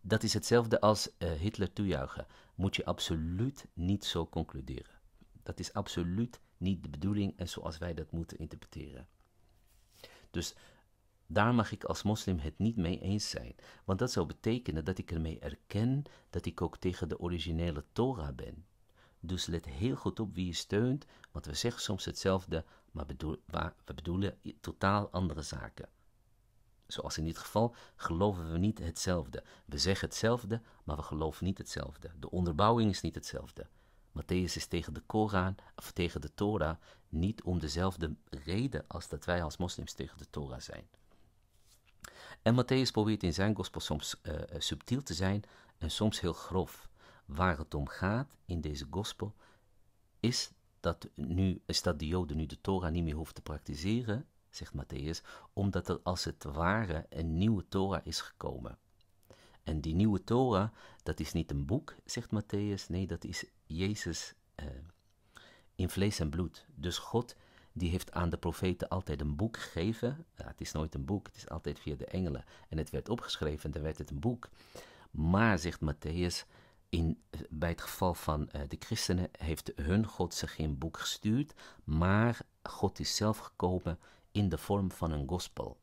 Dat is hetzelfde als eh, Hitler toejuichen. Moet je absoluut niet zo concluderen. Dat is absoluut niet de bedoeling en zoals wij dat moeten interpreteren. Dus daar mag ik als moslim het niet mee eens zijn, want dat zou betekenen dat ik ermee erken dat ik ook tegen de originele Torah ben. Dus let heel goed op wie je steunt, want we zeggen soms hetzelfde, maar, maar we bedoelen totaal andere zaken. Zoals in dit geval geloven we niet hetzelfde. We zeggen hetzelfde, maar we geloven niet hetzelfde. De onderbouwing is niet hetzelfde. Matthäus is tegen de Koran, of tegen de Torah, niet om dezelfde reden als dat wij als moslims tegen de Torah zijn. En Matthäus probeert in zijn gospel soms eh, eh, subtiel te zijn en soms heel grof. Waar het om gaat in deze gospel is dat, nu, is dat de Joden nu de Torah niet meer hoeft te praktiseren, zegt Matthäus, omdat er als het ware een nieuwe Torah is gekomen. En die nieuwe Torah, dat is niet een boek, zegt Matthäus, nee, dat is Jezus eh, in vlees en bloed. Dus God die heeft aan de profeten altijd een boek gegeven. Ja, het is nooit een boek, het is altijd via de engelen. En het werd opgeschreven en dan werd het een boek. Maar, zegt Matthäus, in, eh, bij het geval van eh, de christenen heeft hun God ze geen boek gestuurd, maar God is zelf gekomen in de vorm van een gospel.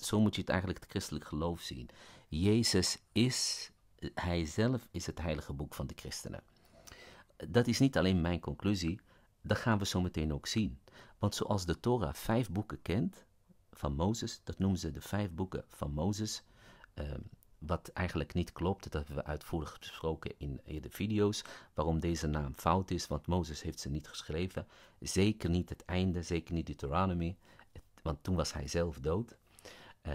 Zo moet je het eigenlijk het christelijk geloof zien. Jezus is, hij zelf is het heilige boek van de christenen dat is niet alleen mijn conclusie, dat gaan we zo meteen ook zien. Want zoals de Torah vijf boeken kent van Mozes, dat noemen ze de vijf boeken van Mozes, ehm, wat eigenlijk niet klopt, dat hebben we uitvoerig besproken in de video's, waarom deze naam fout is, want Mozes heeft ze niet geschreven. Zeker niet het einde, zeker niet Deuteronomy, want toen was hij zelf dood. Eh,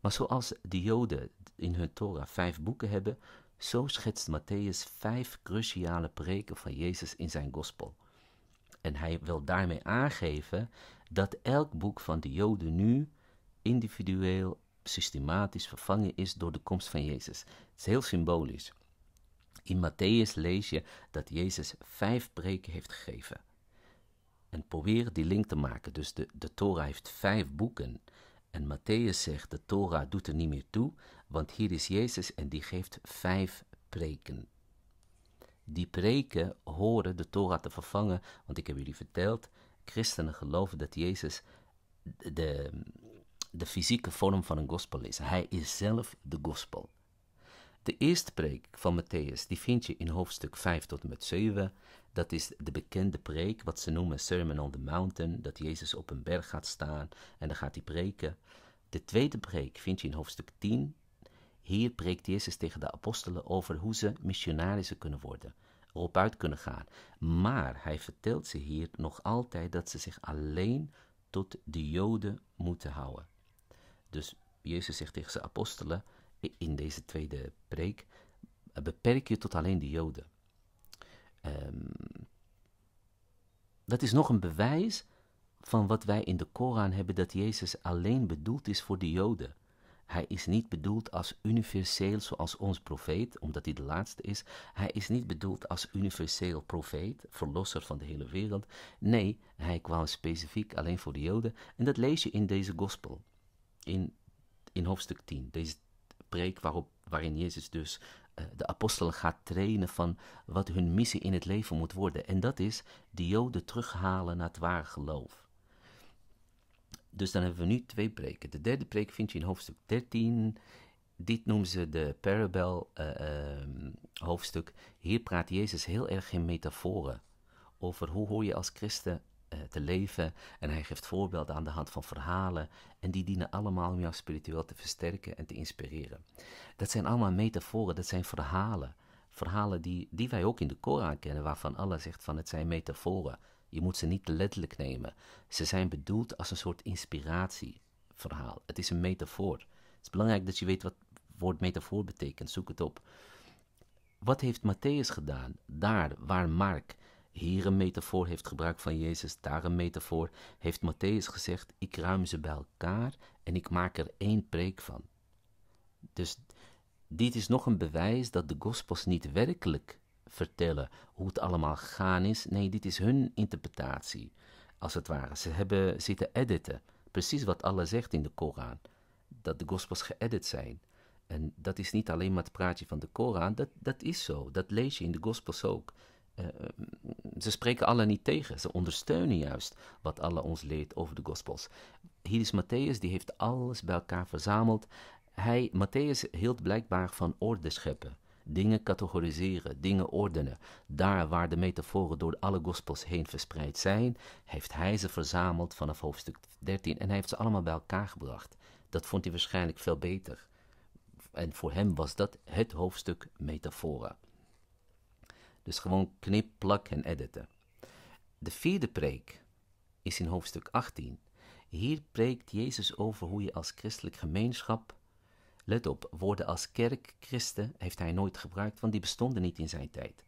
maar zoals de Joden in hun Torah vijf boeken hebben, zo schetst Matthäus vijf cruciale preken van Jezus in zijn gospel. En hij wil daarmee aangeven dat elk boek van de Joden nu individueel, systematisch vervangen is door de komst van Jezus. Het is heel symbolisch. In Matthäus lees je dat Jezus vijf preken heeft gegeven. En probeer die link te maken. Dus de, de Torah heeft vijf boeken. En Matthäus zegt, de Torah doet er niet meer toe, want hier is Jezus en die geeft vijf preken. Die preken horen de Torah te vervangen, want ik heb jullie verteld, christenen geloven dat Jezus de, de fysieke vorm van een gospel is. Hij is zelf de gospel. De eerste preek van Matthäus, die vind je in hoofdstuk 5 tot en met 7. Dat is de bekende preek, wat ze noemen Sermon on the Mountain, dat Jezus op een berg gaat staan en dan gaat hij preken. De tweede preek vind je in hoofdstuk 10, hier preekt Jezus tegen de apostelen over hoe ze missionarissen kunnen worden, op uit kunnen gaan. Maar hij vertelt ze hier nog altijd dat ze zich alleen tot de Joden moeten houden. Dus Jezus zegt tegen zijn apostelen in deze tweede preek: beperk je tot alleen de Joden. Ehm, dat is nog een bewijs van wat wij in de Koran hebben dat Jezus alleen bedoeld is voor de Joden. Hij is niet bedoeld als universeel zoals ons profeet, omdat hij de laatste is. Hij is niet bedoeld als universeel profeet, verlosser van de hele wereld. Nee, hij kwam specifiek alleen voor de Joden. En dat lees je in deze gospel, in, in hoofdstuk 10. Deze preek waarop, waarin Jezus dus eh, de apostelen gaat trainen van wat hun missie in het leven moet worden. En dat is de Joden terughalen naar het ware geloof. Dus dan hebben we nu twee preken. De derde preek vind je in hoofdstuk 13. Dit noemen ze de parabel eh, ehm, hoofdstuk. Hier praat Jezus heel erg in metaforen over hoe hoor je als christen uh, te leven. En hij geeft voorbeelden aan de hand van verhalen. En die dienen allemaal om jou spiritueel te versterken en te inspireren. Dat zijn allemaal metaforen, dat zijn verhalen. Verhalen die, die wij ook in de Koran kennen, waarvan Allah zegt van het zijn metaforen. Je moet ze niet letterlijk nemen. Ze zijn bedoeld als een soort inspiratieverhaal. Het is een metafoor. Het is belangrijk dat je weet wat het woord metafoor betekent. Zoek het op. Wat heeft Matthäus gedaan? Daar waar Mark hier een metafoor heeft gebruikt van Jezus, daar een metafoor, heeft Matthäus gezegd: Ik ruim ze bij elkaar en ik maak er één preek van. Dus dit is nog een bewijs dat de Gospels niet werkelijk vertellen hoe het allemaal gegaan is. Nee, dit is hun interpretatie, als het ware. Ze hebben zitten editen. Precies wat Allah zegt in de Koran: dat de Gospels geëdit zijn. En dat is niet alleen maar het praatje van de Koran, dat, dat is zo. Dat lees je in de Gospels ook. Eh, eh, ze spreken Allah niet tegen, ze ondersteunen juist wat Allah ons leert over de Gospels. Hier is Matthäus, die heeft alles bij elkaar verzameld. Hij, Matthäus hield blijkbaar van orde scheppen. Dingen categoriseren, dingen ordenen. Daar waar de metaforen door alle gospels heen verspreid zijn, heeft hij ze verzameld vanaf hoofdstuk 13 en hij heeft ze allemaal bij elkaar gebracht. Dat vond hij waarschijnlijk veel beter. En voor hem was dat het hoofdstuk metaforen. Dus gewoon knip, plak en editen. De vierde preek is in hoofdstuk 18. Hier preekt Jezus over hoe je als christelijk gemeenschap Let op, woorden als kerk, christen heeft hij nooit gebruikt, want die bestonden niet in zijn tijd.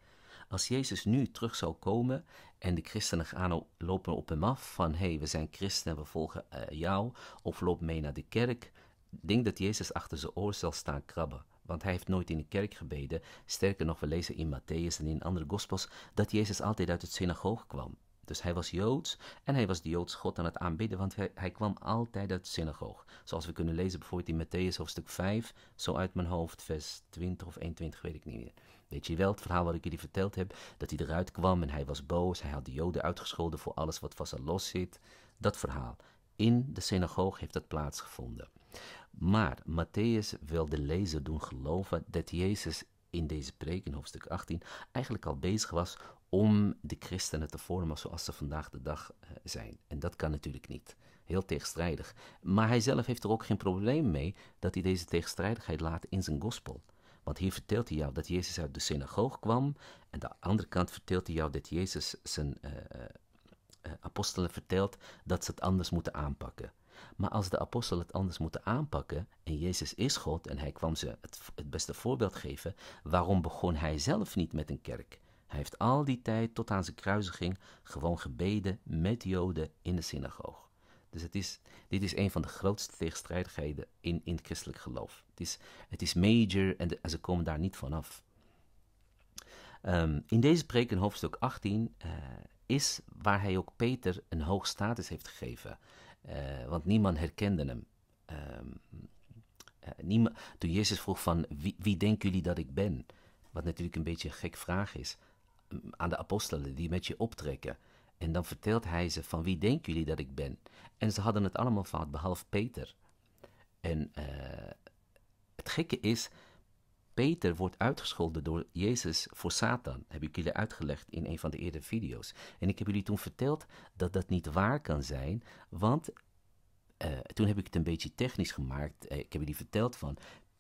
Als Jezus nu terug zou komen en de christenen gaan lopen op hem af van hé, hey, we zijn christen, we volgen eh, jou, of loop mee naar de kerk, denk dat Jezus achter zijn oor zal staan krabben. Want hij heeft nooit in de kerk gebeden. Sterker nog, we lezen in Matthäus en in andere gospels dat Jezus altijd uit het synagoog kwam. Dus hij was Joods en hij was de Joods God aan het aanbidden, want hij, hij kwam altijd uit de synagoog. Zoals we kunnen lezen bijvoorbeeld in Matthäus hoofdstuk 5, zo uit mijn hoofd, vers 20 of 21, weet ik niet meer. Weet je wel, het verhaal wat ik jullie verteld heb, dat hij eruit kwam en hij was boos, hij had de Joden uitgescholden voor alles wat vast en los zit. Dat verhaal. In de synagoog heeft dat plaatsgevonden. Maar Matthäus wil de lezer doen geloven dat Jezus in deze preek in hoofdstuk 18 eigenlijk al bezig was om de christenen te vormen zoals ze vandaag de dag eh, zijn. En dat kan natuurlijk niet. Heel tegenstrijdig. Maar hij zelf heeft er ook geen probleem mee dat hij deze tegenstrijdigheid laat in zijn gospel. Want hier vertelt hij jou dat Jezus uit de synagoog kwam. En aan de andere kant vertelt hij jou dat Jezus zijn eh, eh, apostelen vertelt dat ze het anders moeten aanpakken. Maar als de apostelen het anders moeten aanpakken, en Jezus is God en hij kwam ze het beste voorbeeld geven, waarom begon hij zelf niet met een kerk? Hij heeft al die tijd tot aan zijn kruisiging gewoon gebeden met Joden in de synagoog. Dus het is, dit is een van de grootste tegenstrijdigheden in, in het christelijk geloof. Het is, het is major en, ze komen daar niet vanaf. Um, in deze preek in hoofdstuk 18 eh, is waar hij ook Peter een hoog status heeft gegeven. Eh, want niemand herkende hem. Ehm, eh, niemand, toen Jezus vroeg van wie, wie denken jullie dat ik ben? Wat natuurlijk een beetje een gek vraag is aan de apostelen die met je optrekken. En dan vertelt hij ze van wie denken jullie dat ik ben? En ze hadden het allemaal fout, behalve Peter. En eh, het gekke is, Peter wordt uitgescholden door Jezus voor Satan. Heb ik jullie uitgelegd in een van de eerdere video's. En ik heb jullie toen verteld dat dat niet waar kan zijn, want eh, toen heb ik het een beetje technisch gemaakt. Eh, ik heb jullie verteld van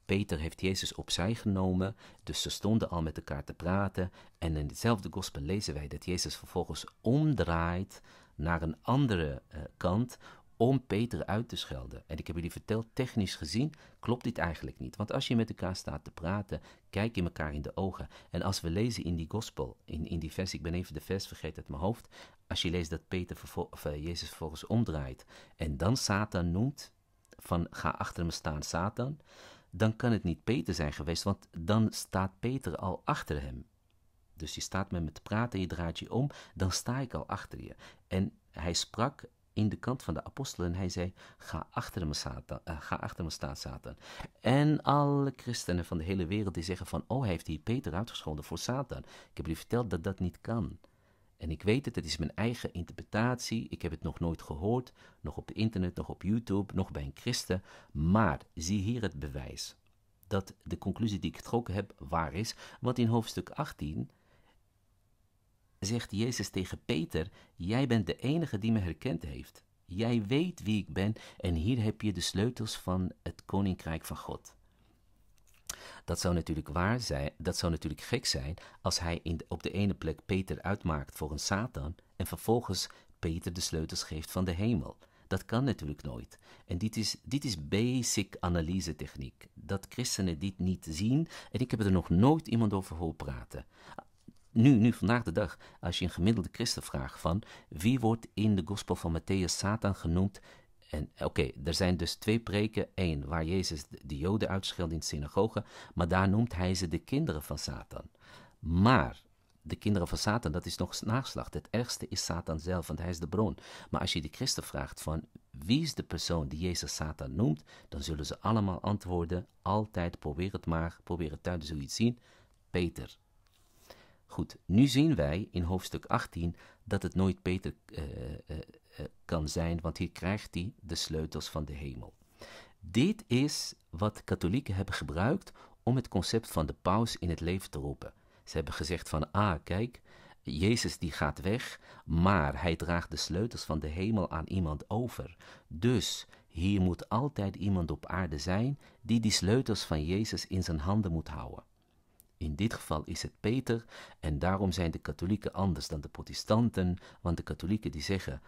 Peter heeft Jezus opzij genomen, dus ze stonden al met elkaar te praten. En in hetzelfde gospel lezen wij dat Jezus vervolgens omdraait naar een andere eh, kant om Peter uit te schelden. En ik heb jullie verteld, technisch gezien klopt dit eigenlijk niet. Want als je met elkaar staat te praten, kijk je elkaar in de ogen. En als we lezen in die gospel, in, in die vers, ik ben even de vers vergeten uit mijn hoofd. Als je leest dat Peter of, eh, Jezus vervolgens omdraait en dan Satan noemt, van ga achter me staan Satan dan kan het niet Peter zijn geweest, want dan staat Peter al achter hem. Dus je staat met me te praten, je draait je om, dan sta ik al achter je. En hij sprak in de kant van de apostelen en hij zei, ga achter me, Satan, eh, ga achter me staan, Satan. En alle christenen van de hele wereld die zeggen van, oh, hij heeft hier Peter uitgescholden voor Satan. Ik heb jullie verteld dat dat niet kan. En ik weet het, het is mijn eigen interpretatie. Ik heb het nog nooit gehoord, nog op het internet, nog op YouTube, nog bij een christen. Maar zie hier het bewijs dat de conclusie die ik getrokken heb waar is. Want in hoofdstuk 18 zegt Jezus tegen Peter: Jij bent de enige die me herkend heeft. Jij weet wie ik ben en hier heb je de sleutels van het koninkrijk van God. Dat zou natuurlijk waar zijn, dat zou natuurlijk gek zijn als hij in op de ene plek Peter uitmaakt voor een Satan en vervolgens Peter de sleutels geeft van de hemel. Dat kan natuurlijk nooit. En dit is, dit is basic techniek. Dat christenen dit niet zien. En ik heb er nog nooit iemand over horen praten. Nu, nu, vandaag de dag, als je een gemiddelde christen vraagt van wie wordt in de Gospel van Matthäus Satan genoemd, en oké, er zijn dus twee preken. Eén, waar Jezus de Joden uitscheldt in de synagoge, maar daar noemt hij ze de kinderen van Satan. Maar de kinderen van Satan, dat is nog nageslacht. Het ergste is Satan zelf, want hij is de bron. Maar als je de christen vraagt van wie is de persoon die Jezus Satan noemt, dan zullen ze allemaal antwoorden, altijd probeer het maar, probeer het thuis dus zoiets zien, Peter. Goed, nu zien wij in hoofdstuk 18 dat het nooit Peter uh, eh, kan zijn, want hier krijgt hij de sleutels van de hemel. Dit is wat katholieken hebben gebruikt om het concept van de paus in het leven te roepen. Ze hebben gezegd van, ah, kijk, Jezus die gaat weg, maar hij draagt de sleutels van de hemel aan iemand over. Dus hier moet altijd iemand op aarde zijn die die sleutels van Jezus in zijn handen moet houden. In dit geval is het Peter en daarom zijn de katholieken anders dan de protestanten, want de katholieken die zeggen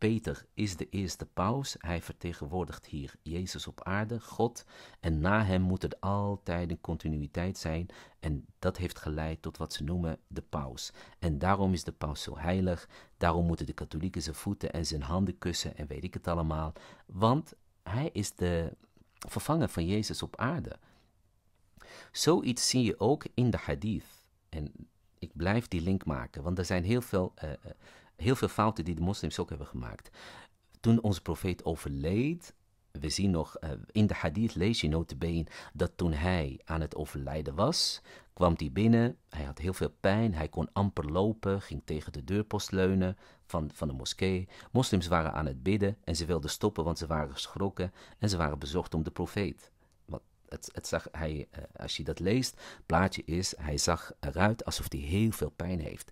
Peter is de eerste paus. Hij vertegenwoordigt hier Jezus op aarde, God. En na hem moet er altijd een continuïteit zijn. En dat heeft geleid tot wat ze noemen de paus. En daarom is de paus zo heilig. Daarom moeten de katholieken zijn voeten en zijn handen kussen en weet ik het allemaal. Want hij is de vervanger van Jezus op aarde. Zoiets zie je ook in de hadith. En ik blijf die link maken, want er zijn heel veel. Eh, eh, heel veel fouten die de moslims ook hebben gemaakt. Toen onze profeet overleed, we zien nog eh, in de hadith, lees je notabene, dat toen hij aan het overlijden was, kwam hij binnen, hij had heel veel pijn, hij kon amper lopen, ging tegen de deurpost leunen van, van de moskee. Moslims waren aan het bidden en ze wilden stoppen, want ze waren geschrokken en ze waren bezorgd om de profeet. het, het zag, hij, eh, als je dat leest, plaatje is, hij zag eruit alsof hij heel veel pijn heeft.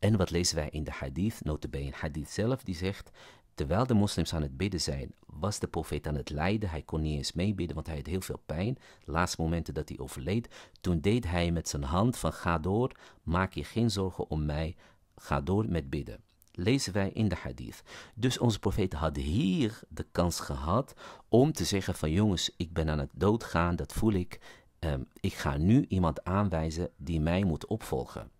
En wat lezen wij in de hadith, notabene hadith zelf, die zegt... Terwijl de moslims aan het bidden zijn, was de profeet aan het lijden. Hij kon niet eens meebidden, want hij had heel veel pijn. De laatste momenten dat hij overleed, toen deed hij met zijn hand van ga door, maak je geen zorgen om mij, ga door met bidden. Lezen wij in de hadith. Dus onze profeet had hier de kans gehad om te zeggen van jongens, ik ben aan het doodgaan, dat voel ik. Ehm, ik ga nu iemand aanwijzen die mij moet opvolgen.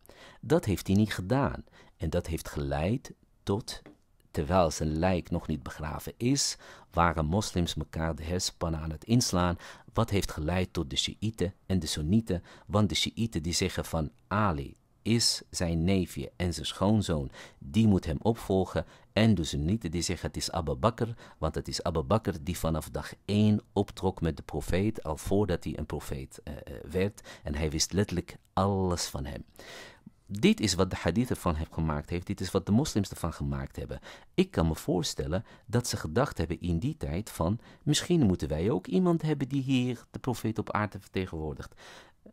Dat heeft hij niet gedaan. En dat heeft geleid tot, terwijl zijn lijk nog niet begraven is, waren moslims elkaar de herspannen aan het inslaan, wat heeft geleid tot de Shiiten en de Sunnieten, want de Shiiten die zeggen van Ali is zijn neefje en zijn schoonzoon, die moet hem opvolgen, en de Sunnieten die zeggen het is Abu Bakr, want het is Abu Bakr die vanaf dag 1 optrok met de profeet, al voordat hij een profeet eh, eh, werd, en hij wist letterlijk alles van hem. Dit is wat de hadith ervan heeft gemaakt heeft. Dit is wat de moslims ervan gemaakt hebben. Ik kan me voorstellen dat ze gedacht hebben in die tijd van... misschien moeten wij ook iemand hebben die hier de profeet op aarde vertegenwoordigt.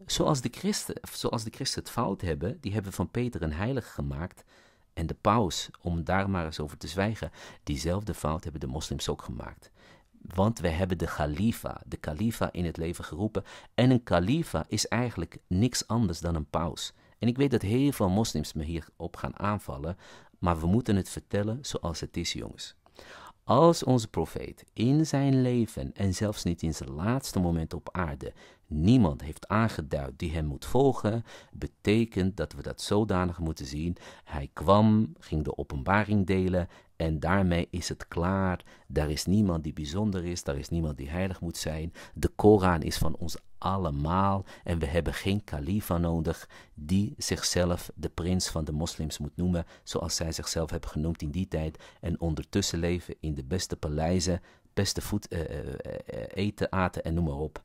Zoals de, christen, zoals de christen het fout hebben, die hebben van Peter een heilige gemaakt... en de paus, om daar maar eens over te zwijgen... diezelfde fout hebben de moslims ook gemaakt. Want we hebben de khalifa, de khalifa in het leven geroepen. En een khalifa is eigenlijk niks anders dan een paus... En ik weet dat heel veel moslims me hierop gaan aanvallen, maar we moeten het vertellen zoals het is, jongens. Als onze profeet in zijn leven en zelfs niet in zijn laatste moment op aarde niemand heeft aangeduid die hem moet volgen, betekent dat we dat zodanig moeten zien. Hij kwam, ging de openbaring delen en daarmee is het klaar. Daar is niemand die bijzonder is, daar is niemand die heilig moet zijn. De Koran is van ons allemaal en we hebben geen kalifa nodig die zichzelf de prins van de moslims moet noemen, zoals zij zichzelf hebben genoemd in die tijd en ondertussen leven in de beste paleizen, beste voet, eh, eh, eh, eten, aten en noem maar op.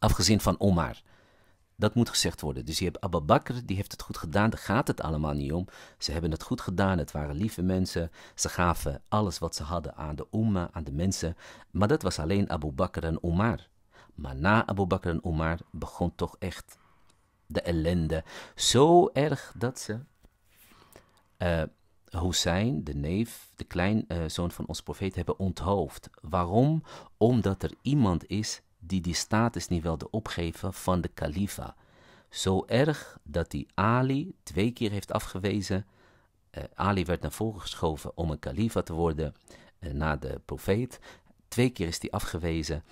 Afgezien van Omar. Dat moet gezegd worden. Dus je hebt Abu Bakr, die heeft het goed gedaan. Daar gaat het allemaal niet om. Ze hebben het goed gedaan. Het waren lieve mensen. Ze gaven alles wat ze hadden aan de umma, aan de mensen. Maar dat was alleen Abu Bakr en Omar. Maar na Abu Bakr en Omar begon toch echt de ellende. Zo erg dat ze uh, Hussein, de neef, de kleinzoon zoon van ons profeet, hebben onthoofd. Waarom? Omdat er iemand is die die status niet wilde opgeven van de kalifa. Zo erg dat hij Ali twee keer heeft afgewezen. Eh, Ali werd naar voren geschoven om een kalifa te worden eh, na de profeet. Twee keer is hij afgewezen.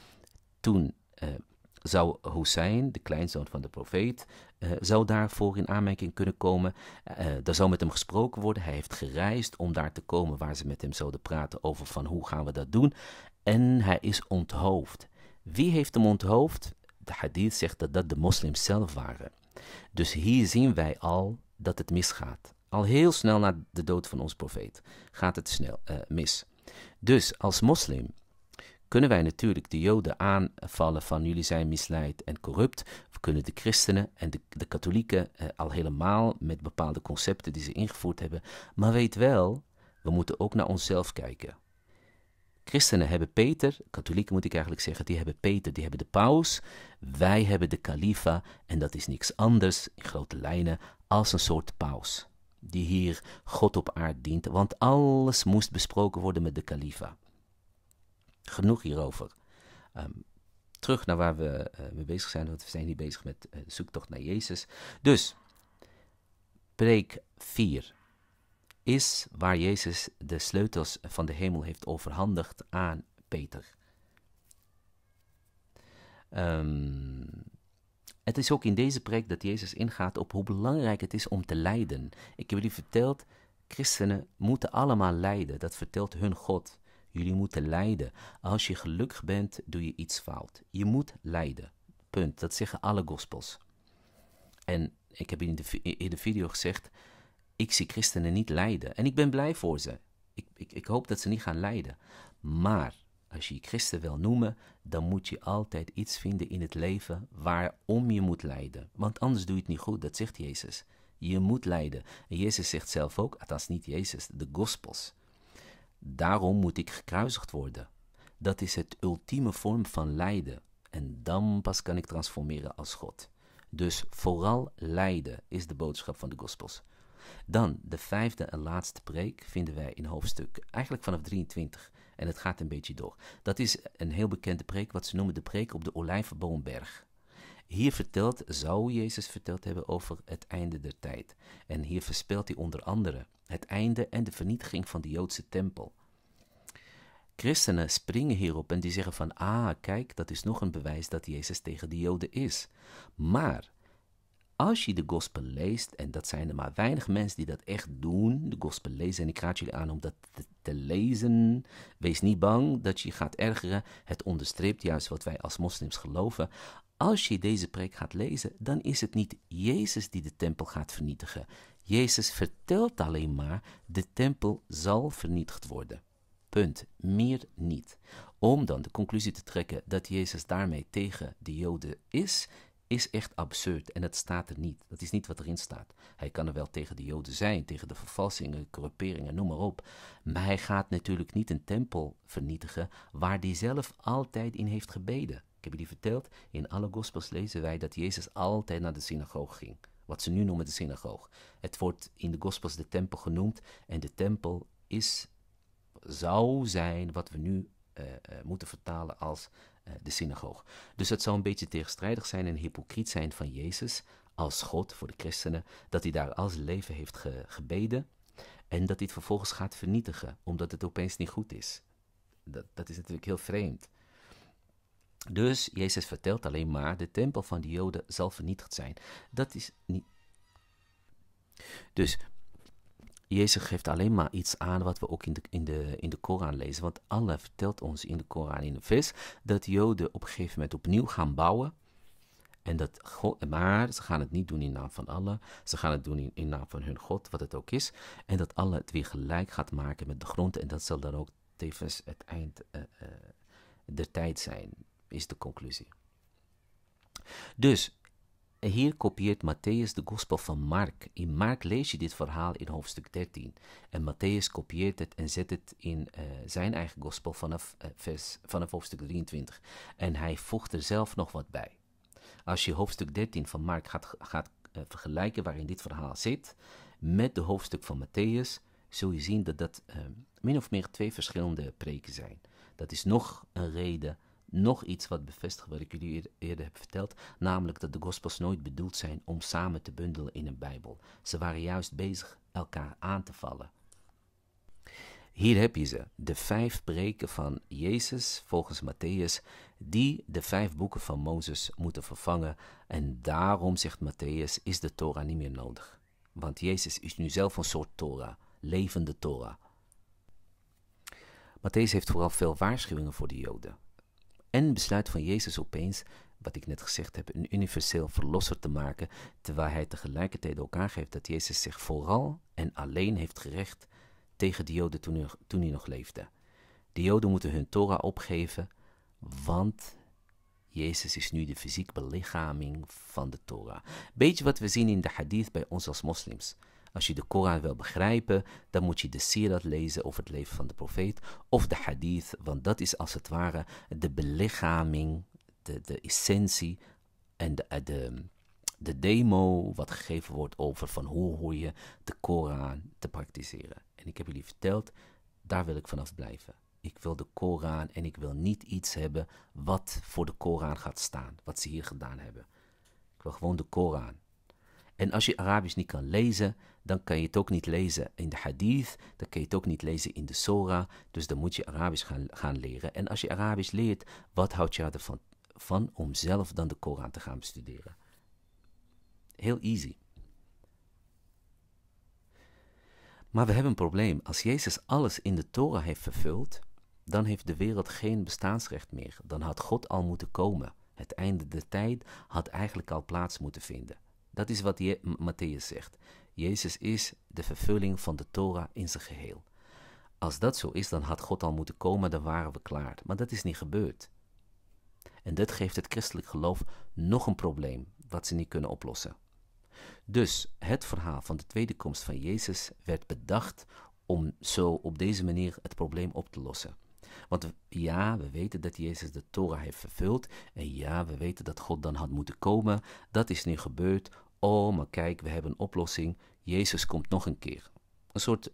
Toen eh, zou Hussein, de kleinzoon van de profeet, zou daarvoor in aanmerking kunnen komen. daar zou met hem gesproken worden. Hij heeft gereisd om daar te komen waar ze met hem zouden praten over van hoe gaan we dat doen. En hij is onthoofd. Wie heeft hem onthoofd? De hadith zegt dat dat de moslims zelf waren. Dus hier zien wij al dat het misgaat. Al heel snel na de dood van ons profeet gaat het snel eh, mis. Dus als moslim kunnen wij natuurlijk de Joden aanvallen van jullie zijn misleid en corrupt. We kunnen de christenen en de, de katholieken eh, al helemaal met bepaalde concepten die ze ingevoerd hebben. Maar weet wel, we moeten ook naar onszelf kijken. Christenen hebben Peter, katholieken moet ik eigenlijk zeggen, die hebben Peter, die hebben de paus. Wij hebben de kalifa en dat is niks anders, in grote lijnen, als een soort paus. Die hier God op aard dient, want alles moest besproken worden met de kalifa. Genoeg hierover. Ehm, terug naar waar we eh, mee bezig zijn, want we zijn hier bezig met eh, de zoektocht naar Jezus. Dus, preek 4 is waar Jezus de sleutels van de hemel heeft overhandigd aan Peter. Ehm, het is ook in deze preek dat Jezus ingaat op hoe belangrijk het is om te lijden. Ik heb jullie verteld, christenen moeten allemaal lijden. Dat vertelt hun God. Jullie moeten lijden. Als je gelukkig bent, doe je iets fout. Je moet lijden. Punt. Dat zeggen alle gospels. En ik heb in de, in de video gezegd, ik zie christenen niet lijden. En ik ben blij voor ze. Ik, ik, ik hoop dat ze niet gaan lijden. Maar als je je christen wil noemen, dan moet je altijd iets vinden in het leven waarom je moet lijden. Want anders doe je het niet goed, dat zegt Jezus. Je moet lijden. En Jezus zegt zelf ook, althans niet Jezus, de Gospels. Daarom moet ik gekruisigd worden. Dat is het ultieme vorm van lijden. En dan pas kan ik transformeren als God. Dus vooral lijden is de boodschap van de Gospels. Dan de vijfde en laatste preek vinden wij in hoofdstuk eigenlijk vanaf 23 en het gaat een beetje door. Dat is een heel bekende preek wat ze noemen de preek op de Olijfboomberg. Hier vertelt, zou Jezus verteld hebben over het einde der tijd. En hier verspelt hij onder andere het einde en de vernietiging van de Joodse tempel. Christenen springen hierop en die zeggen van, ah, kijk, dat is nog een bewijs dat Jezus tegen de Joden is. Maar als je de gospel leest, en dat zijn er maar weinig mensen die dat echt doen, de gospel lezen, en ik raad jullie aan om dat te, te lezen. Wees niet bang dat je gaat ergeren. Het onderstreept juist wat wij als moslims geloven. Als je deze preek gaat lezen, dan is het niet Jezus die de tempel gaat vernietigen. Jezus vertelt alleen maar: de tempel zal vernietigd worden. Punt. Meer niet. Om dan de conclusie te trekken dat Jezus daarmee tegen de Joden is, is echt absurd en het staat er niet. Dat is niet wat erin staat. Hij kan er wel tegen de Joden zijn, tegen de vervalsingen, corruperingen, noem maar op. Maar hij gaat natuurlijk niet een tempel vernietigen waar hij zelf altijd in heeft gebeden. Ik heb jullie verteld, in alle gospels lezen wij dat Jezus altijd naar de synagoog ging. Wat ze nu noemen de synagoog. Het wordt in de gospels de tempel genoemd en de tempel is, zou zijn wat we nu eh, eh, moeten vertalen als eh, de synagoog. Dus het zou een beetje tegenstrijdig zijn en hypocriet zijn van Jezus als God voor de christenen, dat hij daar al zijn leven heeft gebeden en dat hij het vervolgens gaat vernietigen, omdat het opeens niet goed is. Dat, dat is natuurlijk heel vreemd. Dus Jezus vertelt alleen maar, de tempel van de Joden zal vernietigd zijn. Dat is niet. Dus Jezus geeft alleen maar iets aan wat we ook in de, in, de, in de Koran lezen. Want Allah vertelt ons in de Koran in de vers dat Joden op een gegeven moment opnieuw gaan bouwen. En dat maar ze gaan het niet doen in naam van Allah. Ze gaan het doen in, naam van hun God, wat het ook is. En dat Allah het weer gelijk gaat maken met de grond. En dat zal dan ook tevens het eind uh, der tijd zijn, is de conclusie. Dus hier kopieert Matthäus de Gospel van Mark. In Mark lees je dit verhaal in hoofdstuk 13. En Matthäus kopieert het en zet het in eh, zijn eigen Gospel vanaf, uh, vers, vanaf hoofdstuk 23. En hij voegt er zelf nog wat bij. Als je hoofdstuk 13 van Mark gaat, gaat eh, vergelijken waarin dit verhaal zit met de hoofdstuk van Matthäus, zul je zien dat dat min of meer twee verschillende preken zijn. Dat is nog een reden nog iets wat bevestigt wat ik jullie eerder heb verteld, namelijk dat de Gospels nooit bedoeld zijn om samen te bundelen in een Bijbel. Ze waren juist bezig elkaar aan te vallen. Hier heb je ze, de vijf preken van Jezus volgens Matthäus, die de vijf boeken van Mozes moeten vervangen. En daarom, zegt Matthäus, is de Torah niet meer nodig. Want Jezus is nu zelf een soort Torah, levende Torah. Matthäus heeft vooral veel waarschuwingen voor de Joden en besluit van Jezus opeens, wat ik net gezegd heb, een universeel verlosser te maken, terwijl hij tegelijkertijd ook aangeeft dat Jezus zich vooral en alleen heeft gerecht tegen de Joden toen, toen hij nog leefde. De Joden moeten hun Torah opgeven, want Jezus is nu de fysiek belichaming van de Torah. Beetje wat we zien in de hadith bij ons als moslims. Als je de Koran wil begrijpen, dan moet je de Sirat lezen over het leven van de profeet of de hadith, want dat is als het ware de belichaming, de, de essentie en de, eh, de, de demo wat gegeven wordt over van hoe hoor je de Koran te praktiseren. En ik heb jullie verteld, daar wil ik vanaf blijven. Ik wil de Koran en ik wil niet iets hebben wat voor de Koran gaat staan, wat ze hier gedaan hebben. Ik wil gewoon de Koran. En als je Arabisch niet kan lezen, dan kan je het ook niet lezen in de hadith, dan kan je het ook niet lezen in de Sora. Dus dan moet je Arabisch gaan, gaan leren. En als je Arabisch leert, wat houdt je ervan van om zelf dan de Koran te gaan bestuderen? Heel easy. Maar we hebben een probleem. Als Jezus alles in de Torah heeft vervuld, dan heeft de wereld geen bestaansrecht meer. Dan had God al moeten komen. Het einde der tijd had eigenlijk al plaats moeten vinden. Dat is wat Je Matthäus zegt. Jezus is de vervulling van de Torah in zijn geheel. Als dat zo is, dan had God al moeten komen, dan waren we klaar. Maar dat is niet gebeurd. En dat geeft het christelijk geloof nog een probleem wat ze niet kunnen oplossen. Dus het verhaal van de tweede komst van Jezus werd bedacht om zo op deze manier het probleem op te lossen. Want ja, we weten dat Jezus de Torah heeft vervuld. En ja, we weten dat God dan had moeten komen. Dat is nu gebeurd Oh, maar kijk, we hebben een oplossing. Jezus komt nog een keer. Een soort,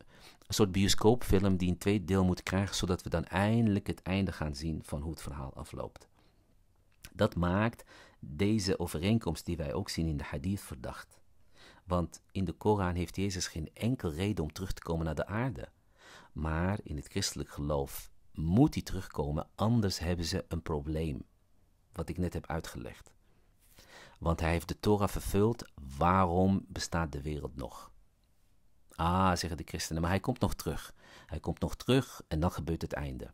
een soort bioscoopfilm die een tweede deel moet krijgen, zodat we dan eindelijk het einde gaan zien van hoe het verhaal afloopt. Dat maakt deze overeenkomst die wij ook zien in de hadith verdacht. Want in de Koran heeft Jezus geen enkel reden om terug te komen naar de aarde. Maar in het christelijk geloof moet hij terugkomen, anders hebben ze een probleem. Wat ik net heb uitgelegd want hij heeft de Torah vervuld, waarom bestaat de wereld nog? Ah, zeggen de christenen, maar hij komt nog terug. Hij komt nog terug en dan gebeurt het einde.